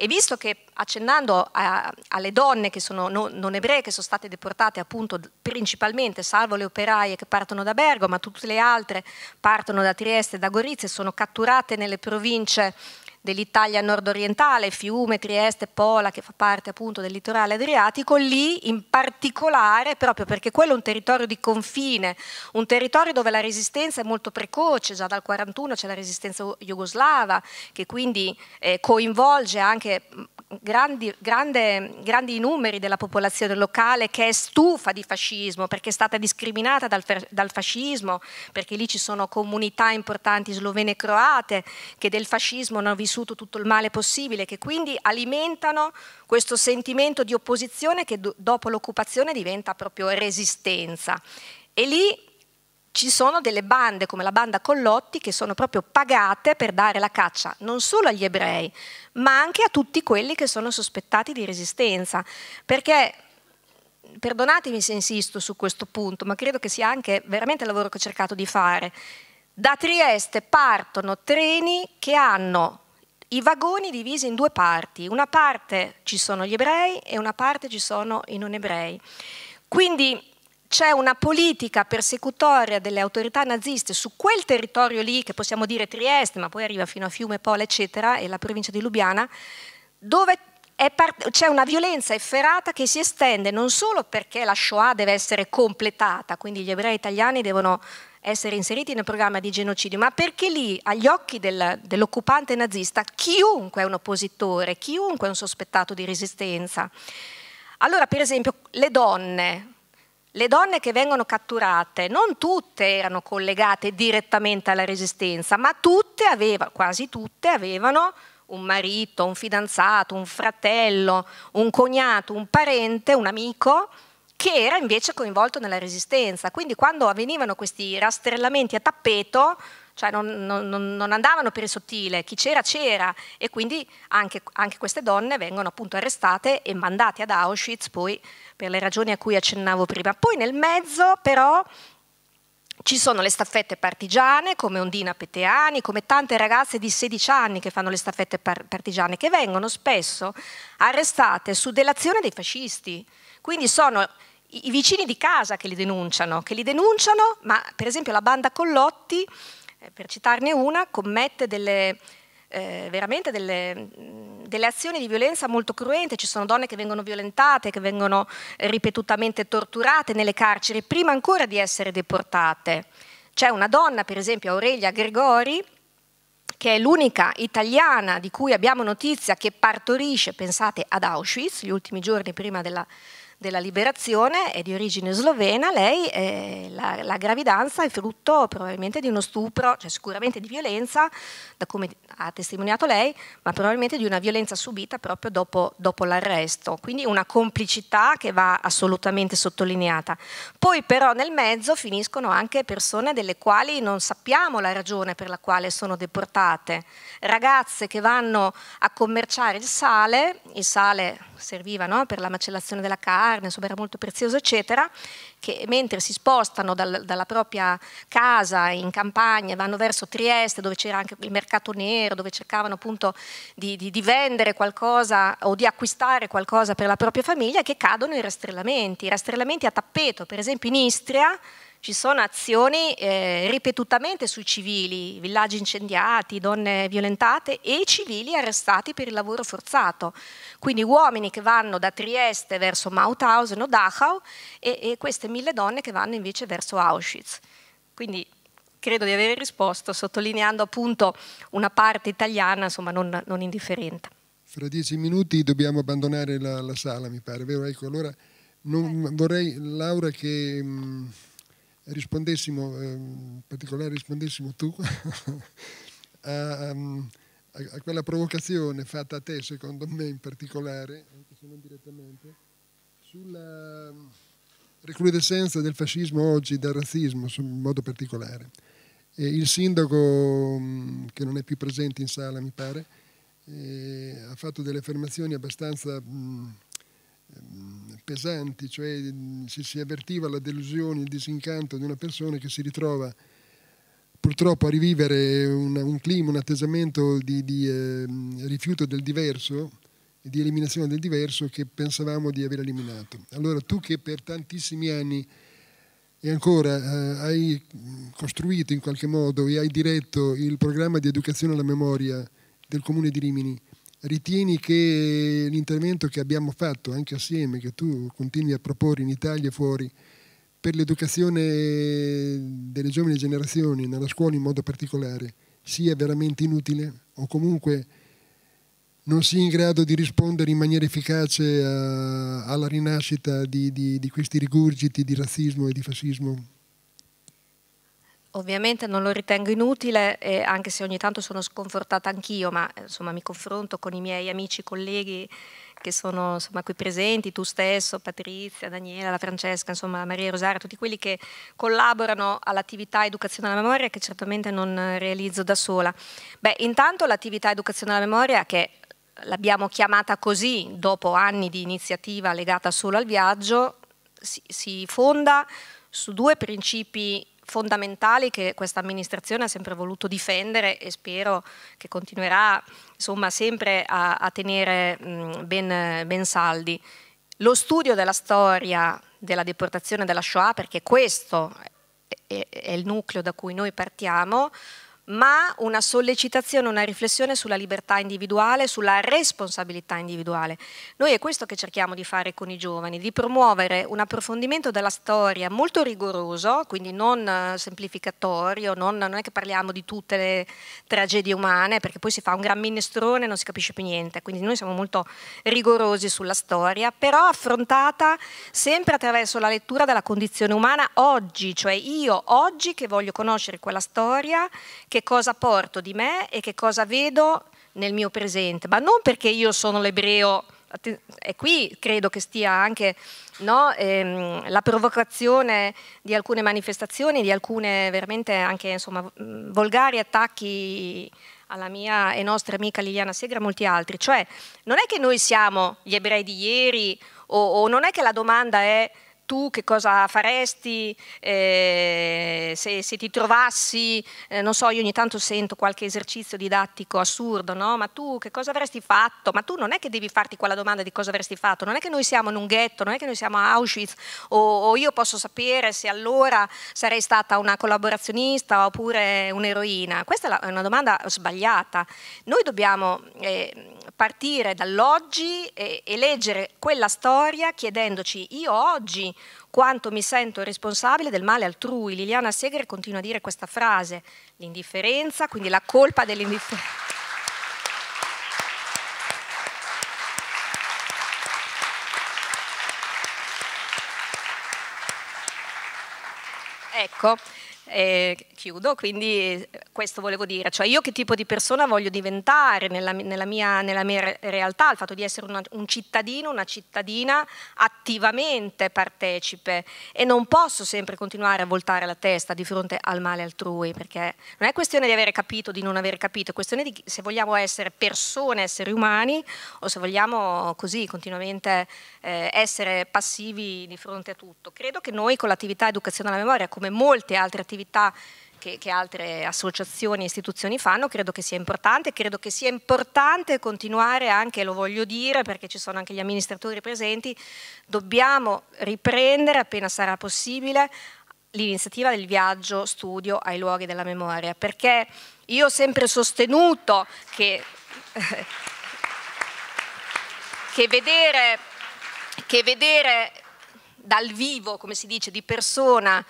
Speaker 4: E visto che accennando a, alle donne che sono no, non ebree, che sono state deportate appunto principalmente, salvo le operaie che partono da Bergamo, ma tutte le altre partono da Trieste, da Gorizia, e sono catturate nelle province dell'Italia nordorientale, Fiume, Trieste, Pola, che fa parte appunto del litorale adriatico, lì in particolare, proprio perché quello è un territorio di confine, un territorio dove la resistenza è molto precoce, già dal 41 c'è la resistenza jugoslava, che quindi eh, coinvolge anche mm, grandi, grande, grandi numeri della popolazione locale che è stufa di fascismo, perché è stata discriminata dal, dal fascismo, perché lì ci sono comunità importanti slovene e croate che del fascismo hanno vissuto vissuto tutto il male possibile, che quindi alimentano questo sentimento di opposizione che dopo l'occupazione diventa proprio resistenza. E lì ci sono delle bande come la banda Collotti che sono proprio pagate per dare la caccia non solo agli ebrei, ma anche a tutti quelli che sono sospettati di resistenza. Perché, perdonatemi se insisto su questo punto, ma credo che sia anche veramente il lavoro che ho cercato di fare. Da Trieste partono treni che hanno i vagoni divisi in due parti, una parte ci sono gli ebrei e una parte ci sono i non ebrei. Quindi c'è una politica persecutoria delle autorità naziste su quel territorio lì, che possiamo dire Trieste, ma poi arriva fino a Fiume, Pola, eccetera, e la provincia di Lubiana, dove c'è una violenza efferata che si estende non solo perché la Shoah deve essere completata, quindi gli ebrei italiani devono essere inseriti nel programma di genocidio, ma perché lì, agli occhi del, dell'occupante nazista, chiunque è un oppositore, chiunque è un sospettato di resistenza. Allora, per esempio, le donne, le donne che vengono catturate, non tutte erano collegate direttamente alla resistenza, ma tutte avevano, quasi tutte avevano un marito, un fidanzato, un fratello, un cognato, un parente, un amico che era invece coinvolto nella resistenza. Quindi quando avvenivano questi rastrellamenti a tappeto, cioè non, non, non andavano per il sottile, chi c'era c'era e quindi anche, anche, queste donne vengono appunto arrestate e mandate ad Auschwitz poi per le ragioni a cui accennavo prima. Poi nel mezzo però ci sono le staffette partigiane come Ondina Peteani, come tante ragazze di 16 anni che fanno le staffette par partigiane, che vengono spesso arrestate su delazione dei fascisti. Quindi sono i, vicini di casa che li denunciano, che li denunciano, ma per esempio la banda Collotti, eh, per citarne una, commette delle, eh, veramente delle, delle, azioni di violenza molto cruente, ci sono donne che vengono violentate, che vengono ripetutamente torturate nelle carceri prima ancora di essere deportate. C'è una donna, per esempio Aurelia Gregori, che è l'unica italiana di cui abbiamo notizia che partorisce, pensate, ad Auschwitz, gli ultimi giorni prima della della liberazione, è di origine slovena, lei eh, la, la, gravidanza è frutto probabilmente di uno stupro, cioè sicuramente di violenza, da come ha testimoniato lei, ma probabilmente di una violenza subita proprio dopo, dopo l'arresto, quindi una complicità che va assolutamente sottolineata. Poi però nel mezzo finiscono anche persone delle quali non sappiamo la ragione per la quale sono deportate, ragazze che vanno a commerciare il sale, il sale serviva no, per la macellazione della carne, carne, insomma era molto prezioso, eccetera, che mentre si spostano dal, dalla propria casa in campagna, vanno verso Trieste, dove c'era anche il mercato nero, dove cercavano appunto di, di, di vendere qualcosa o di acquistare qualcosa per la propria famiglia, che cadono i rastrellamenti. I rastrellamenti a tappeto, per esempio in Istria, ci sono azioni eh, ripetutamente sui civili, villaggi incendiati, donne violentate e civili arrestati per il lavoro forzato. Quindi uomini che vanno da Trieste verso Mauthausen o Dachau e, e queste mille donne che vanno invece verso Auschwitz. Quindi credo di aver risposto sottolineando appunto una parte italiana insomma non, non indifferente.
Speaker 3: Fra dieci minuti dobbiamo abbandonare la, la sala mi pare, vero? Ecco, allora non, eh. vorrei Laura che... Mh... Mm, rispondessimo, ehm, in particolare rispondessimo tu, ehm, a, a, quella provocazione fatta a te, secondo me in particolare, anche se non direttamente, sulla ehm, recrudescenza del fascismo oggi, dal razzismo in modo particolare. E il sindaco, mm, che non è più presente in sala, mi pare, eh, ha fatto delle affermazioni abbastanza... Mh, mm, mh, pesanti, cioè si, si avvertiva la delusione, il disincanto di una persona che si ritrova purtroppo a rivivere un, un clima, un atteggiamento di, di eh, rifiuto del diverso e di eliminazione del diverso che pensavamo di aver eliminato. Allora tu che per tantissimi anni e ancora eh, hai costruito in qualche modo e hai diretto il programma di educazione alla memoria del comune di Rimini, ritieni che l'intervento che abbiamo fatto anche assieme, che tu continui a proporre in Italia e fuori, per l'educazione delle giovani generazioni, nella scuola in modo particolare, sia veramente inutile o comunque non sia in grado di rispondere in maniera efficace a, alla rinascita di, di, di questi rigurgiti di razzismo e di fascismo
Speaker 4: Ovviamente non lo ritengo inutile, eh, anche se ogni tanto sono sconfortata anch'io, ma insomma, mi confronto con i miei amici, colleghi che sono insomma, qui presenti, tu stesso, Patrizia, Daniela, la Francesca, insomma, Maria Rosaria, tutti quelli che collaborano all'attività Educazione alla Memoria che certamente non realizzo da sola. Beh, intanto l'attività Educazione alla Memoria che l'abbiamo chiamata così dopo anni di iniziativa legata solo al viaggio, si, si fonda su due principi fondamentali che questa amministrazione ha sempre voluto difendere e spero che continuerà insomma, sempre a, a tenere mh, ben, ben saldi. Lo studio della storia della deportazione della Shoah, perché questo è, è il nucleo da cui noi partiamo, ma una sollecitazione, una riflessione sulla libertà individuale, sulla responsabilità individuale. Noi è questo che cerchiamo di fare con i giovani, di promuovere un approfondimento della storia molto rigoroso, quindi non eh, semplificatorio, non, non è che parliamo di tutte le tragedie umane, perché poi si fa un gran minestrone e non si capisce più niente, quindi noi siamo molto rigorosi sulla storia, però affrontata sempre attraverso la lettura della condizione umana oggi, cioè io oggi che voglio conoscere quella storia, che cosa porto di me e che cosa vedo nel mio presente, ma non perché io sono l'ebreo, e qui credo che stia anche no, ehm, la provocazione di alcune manifestazioni, di alcune veramente anche insomma, volgari attacchi alla mia e nostra amica Liliana Segra e molti altri, cioè non è che noi siamo gli ebrei di ieri o, o non è che la domanda è tu che cosa faresti eh, se, se, ti trovassi, eh, non so, io ogni tanto sento qualche esercizio didattico assurdo, no? ma tu che cosa avresti fatto? Ma tu non è che devi farti quella domanda di cosa avresti fatto, non è che noi siamo in un ghetto, non è che noi siamo a Auschwitz o, o io posso sapere se allora sarei stata una collaborazionista oppure un'eroina. Questa è una domanda sbagliata. Noi dobbiamo eh, partire dall'oggi e, e leggere quella storia chiedendoci io oggi quanto mi sento responsabile del male altrui. Liliana Segre continua a dire questa frase, l'indifferenza, quindi la colpa dell'indifferenza. Ecco, eh, chiudo, quindi eh, questo volevo dire, cioè io che tipo di persona voglio diventare nella, nella, mia, nella mia, realtà, il fatto di essere una, un cittadino, una cittadina attivamente partecipe e non posso sempre continuare a voltare la testa di fronte al male altrui, perché non è questione di avere capito o di non aver capito, è questione di se vogliamo essere persone, esseri umani o se vogliamo così continuamente eh, essere passivi di fronte a tutto. Credo che noi con l'attività educazione alla memoria, come molte altre attività che, che altre associazioni e istituzioni fanno, credo che sia importante, credo che sia importante continuare anche, lo voglio dire perché ci sono anche gli amministratori presenti, dobbiamo riprendere appena sarà possibile l'iniziativa del viaggio studio ai luoghi della memoria, perché io ho sempre sostenuto che, che, vedere, che vedere dal vivo, come si dice, di persona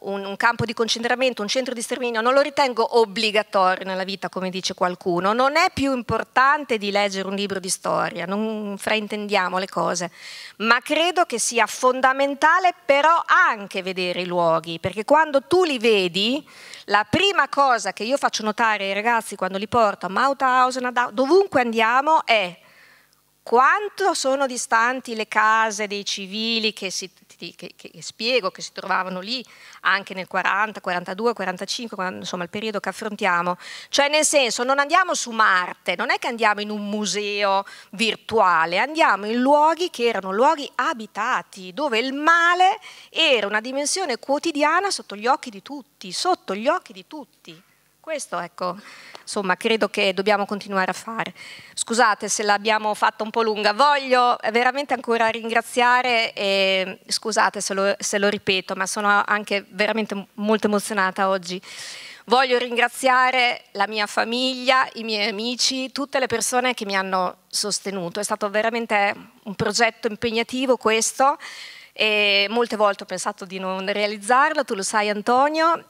Speaker 4: un, un, campo di concentramento, un centro di sterminio, non lo ritengo obbligatorio nella vita, come dice qualcuno. Non è più importante di leggere un libro di storia, non fraintendiamo le cose, ma credo che sia fondamentale però anche vedere i luoghi, perché quando tu li vedi, la prima cosa che io faccio notare ai ragazzi quando li porto a Mauthausen, a dovunque andiamo, è quanto sono distanti le case dei civili che si questi che, che, spiego, che si trovavano lì anche nel 40, 42, 45, 40, insomma il periodo che affrontiamo. Cioè nel senso non andiamo su Marte, non è che andiamo in un museo virtuale, andiamo in luoghi che erano luoghi abitati, dove il male era una dimensione quotidiana sotto gli occhi di tutti, sotto gli occhi di tutti questo ecco, insomma, credo che dobbiamo continuare a fare. Scusate se l'abbiamo fatta un po' lunga, voglio veramente ancora ringraziare e scusate se lo, se lo ripeto, ma sono anche veramente molto emozionata oggi. Voglio ringraziare la mia famiglia, i miei amici, tutte le persone che mi hanno sostenuto. È stato veramente un progetto impegnativo questo e molte volte ho pensato di non realizzarlo, tu lo sai Antonio,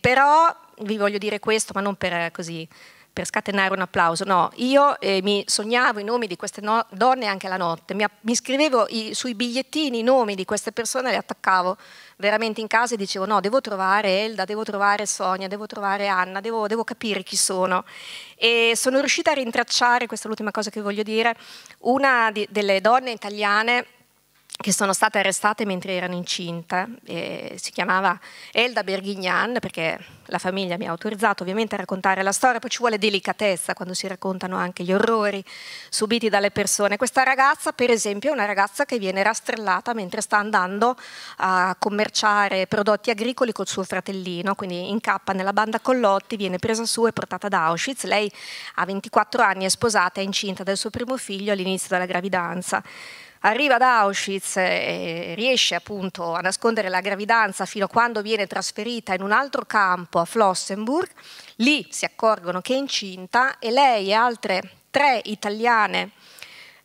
Speaker 4: però vi voglio dire questo, ma non per eh, così per scatenare un applauso. No, io eh, mi sognavo i nomi di queste no donne anche la notte, mi, mi scrivevo i, sui bigliettini i nomi di queste persone, le attaccavo veramente in casa e dicevo no, devo trovare Elda, devo trovare Sonia, devo trovare Anna, devo, devo capire chi sono. E sono riuscita a rintracciare, questa è l'ultima cosa che voglio dire, una di, delle donne italiane che sono state arrestate mentre erano incinte, eh, si chiamava Elda Berghignan perché la famiglia mi ha autorizzato ovviamente a raccontare la storia, poi ci vuole delicatezza quando si raccontano anche gli orrori subiti dalle persone. Questa ragazza per esempio è una ragazza che viene rastrellata mentre sta andando a commerciare prodotti agricoli col suo fratellino, quindi incappa nella banda Collotti, viene presa su e portata da Auschwitz, lei ha 24 anni, è sposata, è incinta del suo primo figlio all'inizio della gravidanza arriva ad Auschwitz e riesce appunto a nascondere la gravidanza fino a quando viene trasferita in un altro campo a Flossenburg, lì si accorgono che è incinta e lei e altre tre italiane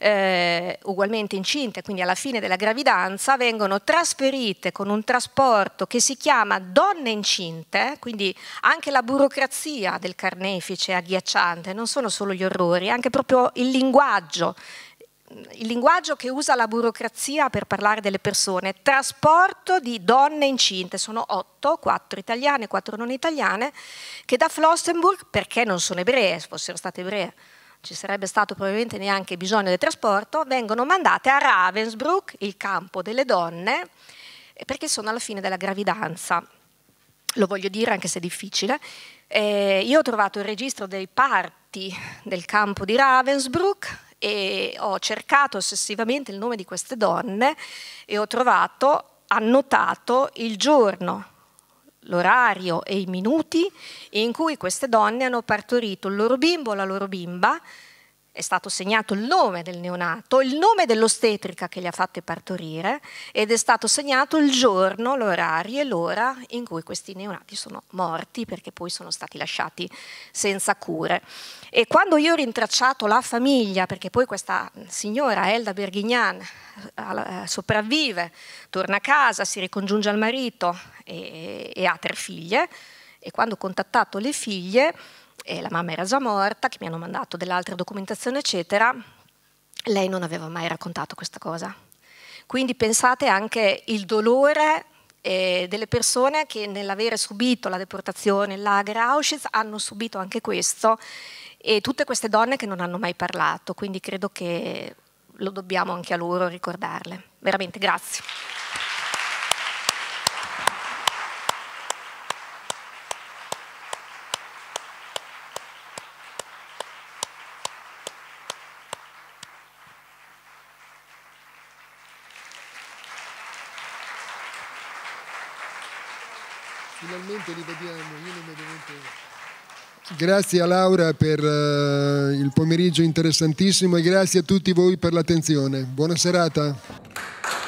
Speaker 4: eh, ugualmente incinte, quindi alla fine della gravidanza, vengono trasferite con un trasporto che si chiama donne incinte, quindi anche la burocrazia del carnefice è agghiacciante, non sono solo gli orrori, anche proprio il linguaggio il linguaggio che usa la burocrazia per parlare delle persone, trasporto di donne incinte, sono otto, quattro italiane, quattro non italiane, che da Flossenburg, perché non sono ebree, se fossero state ebree ci sarebbe stato probabilmente neanche bisogno del trasporto, vengono mandate a Ravensbrück, il campo delle donne, eh, perché sono alla fine della gravidanza. Lo voglio dire anche se è difficile. Eh, io ho trovato il registro dei parti del campo di Ravensbrück, e ho cercato ossessivamente il nome di queste donne e ho trovato annotato il giorno l'orario e i minuti in cui queste donne hanno partorito il loro bimbo o la loro bimba è stato segnato il nome del neonato, il nome dell'ostetrica che li ha fatte partorire ed è stato segnato il giorno, l'orario e l'ora in cui questi neonati sono morti perché poi sono stati lasciati senza cure. E quando io ho rintracciato la famiglia, perché poi questa signora Elda Berghignan eh, sopravvive, torna a casa, si ricongiunge al marito e, e ha tre figlie, e quando ho contattato le figlie e la mamma era già morta, che mi hanno mandato dell'altra documentazione, eccetera, lei non aveva mai raccontato questa cosa. Quindi pensate anche il dolore eh, delle persone che nell'avere subito la deportazione in lager Auschwitz hanno subito anche questo e tutte queste donne che non hanno mai parlato, quindi credo che lo dobbiamo anche a loro ricordarle. Veramente grazie.
Speaker 3: immediatamente li vediamo. Immediatamente... Grazie a Laura per uh, il pomeriggio interessantissimo e grazie a tutti voi per l'attenzione. Buona serata.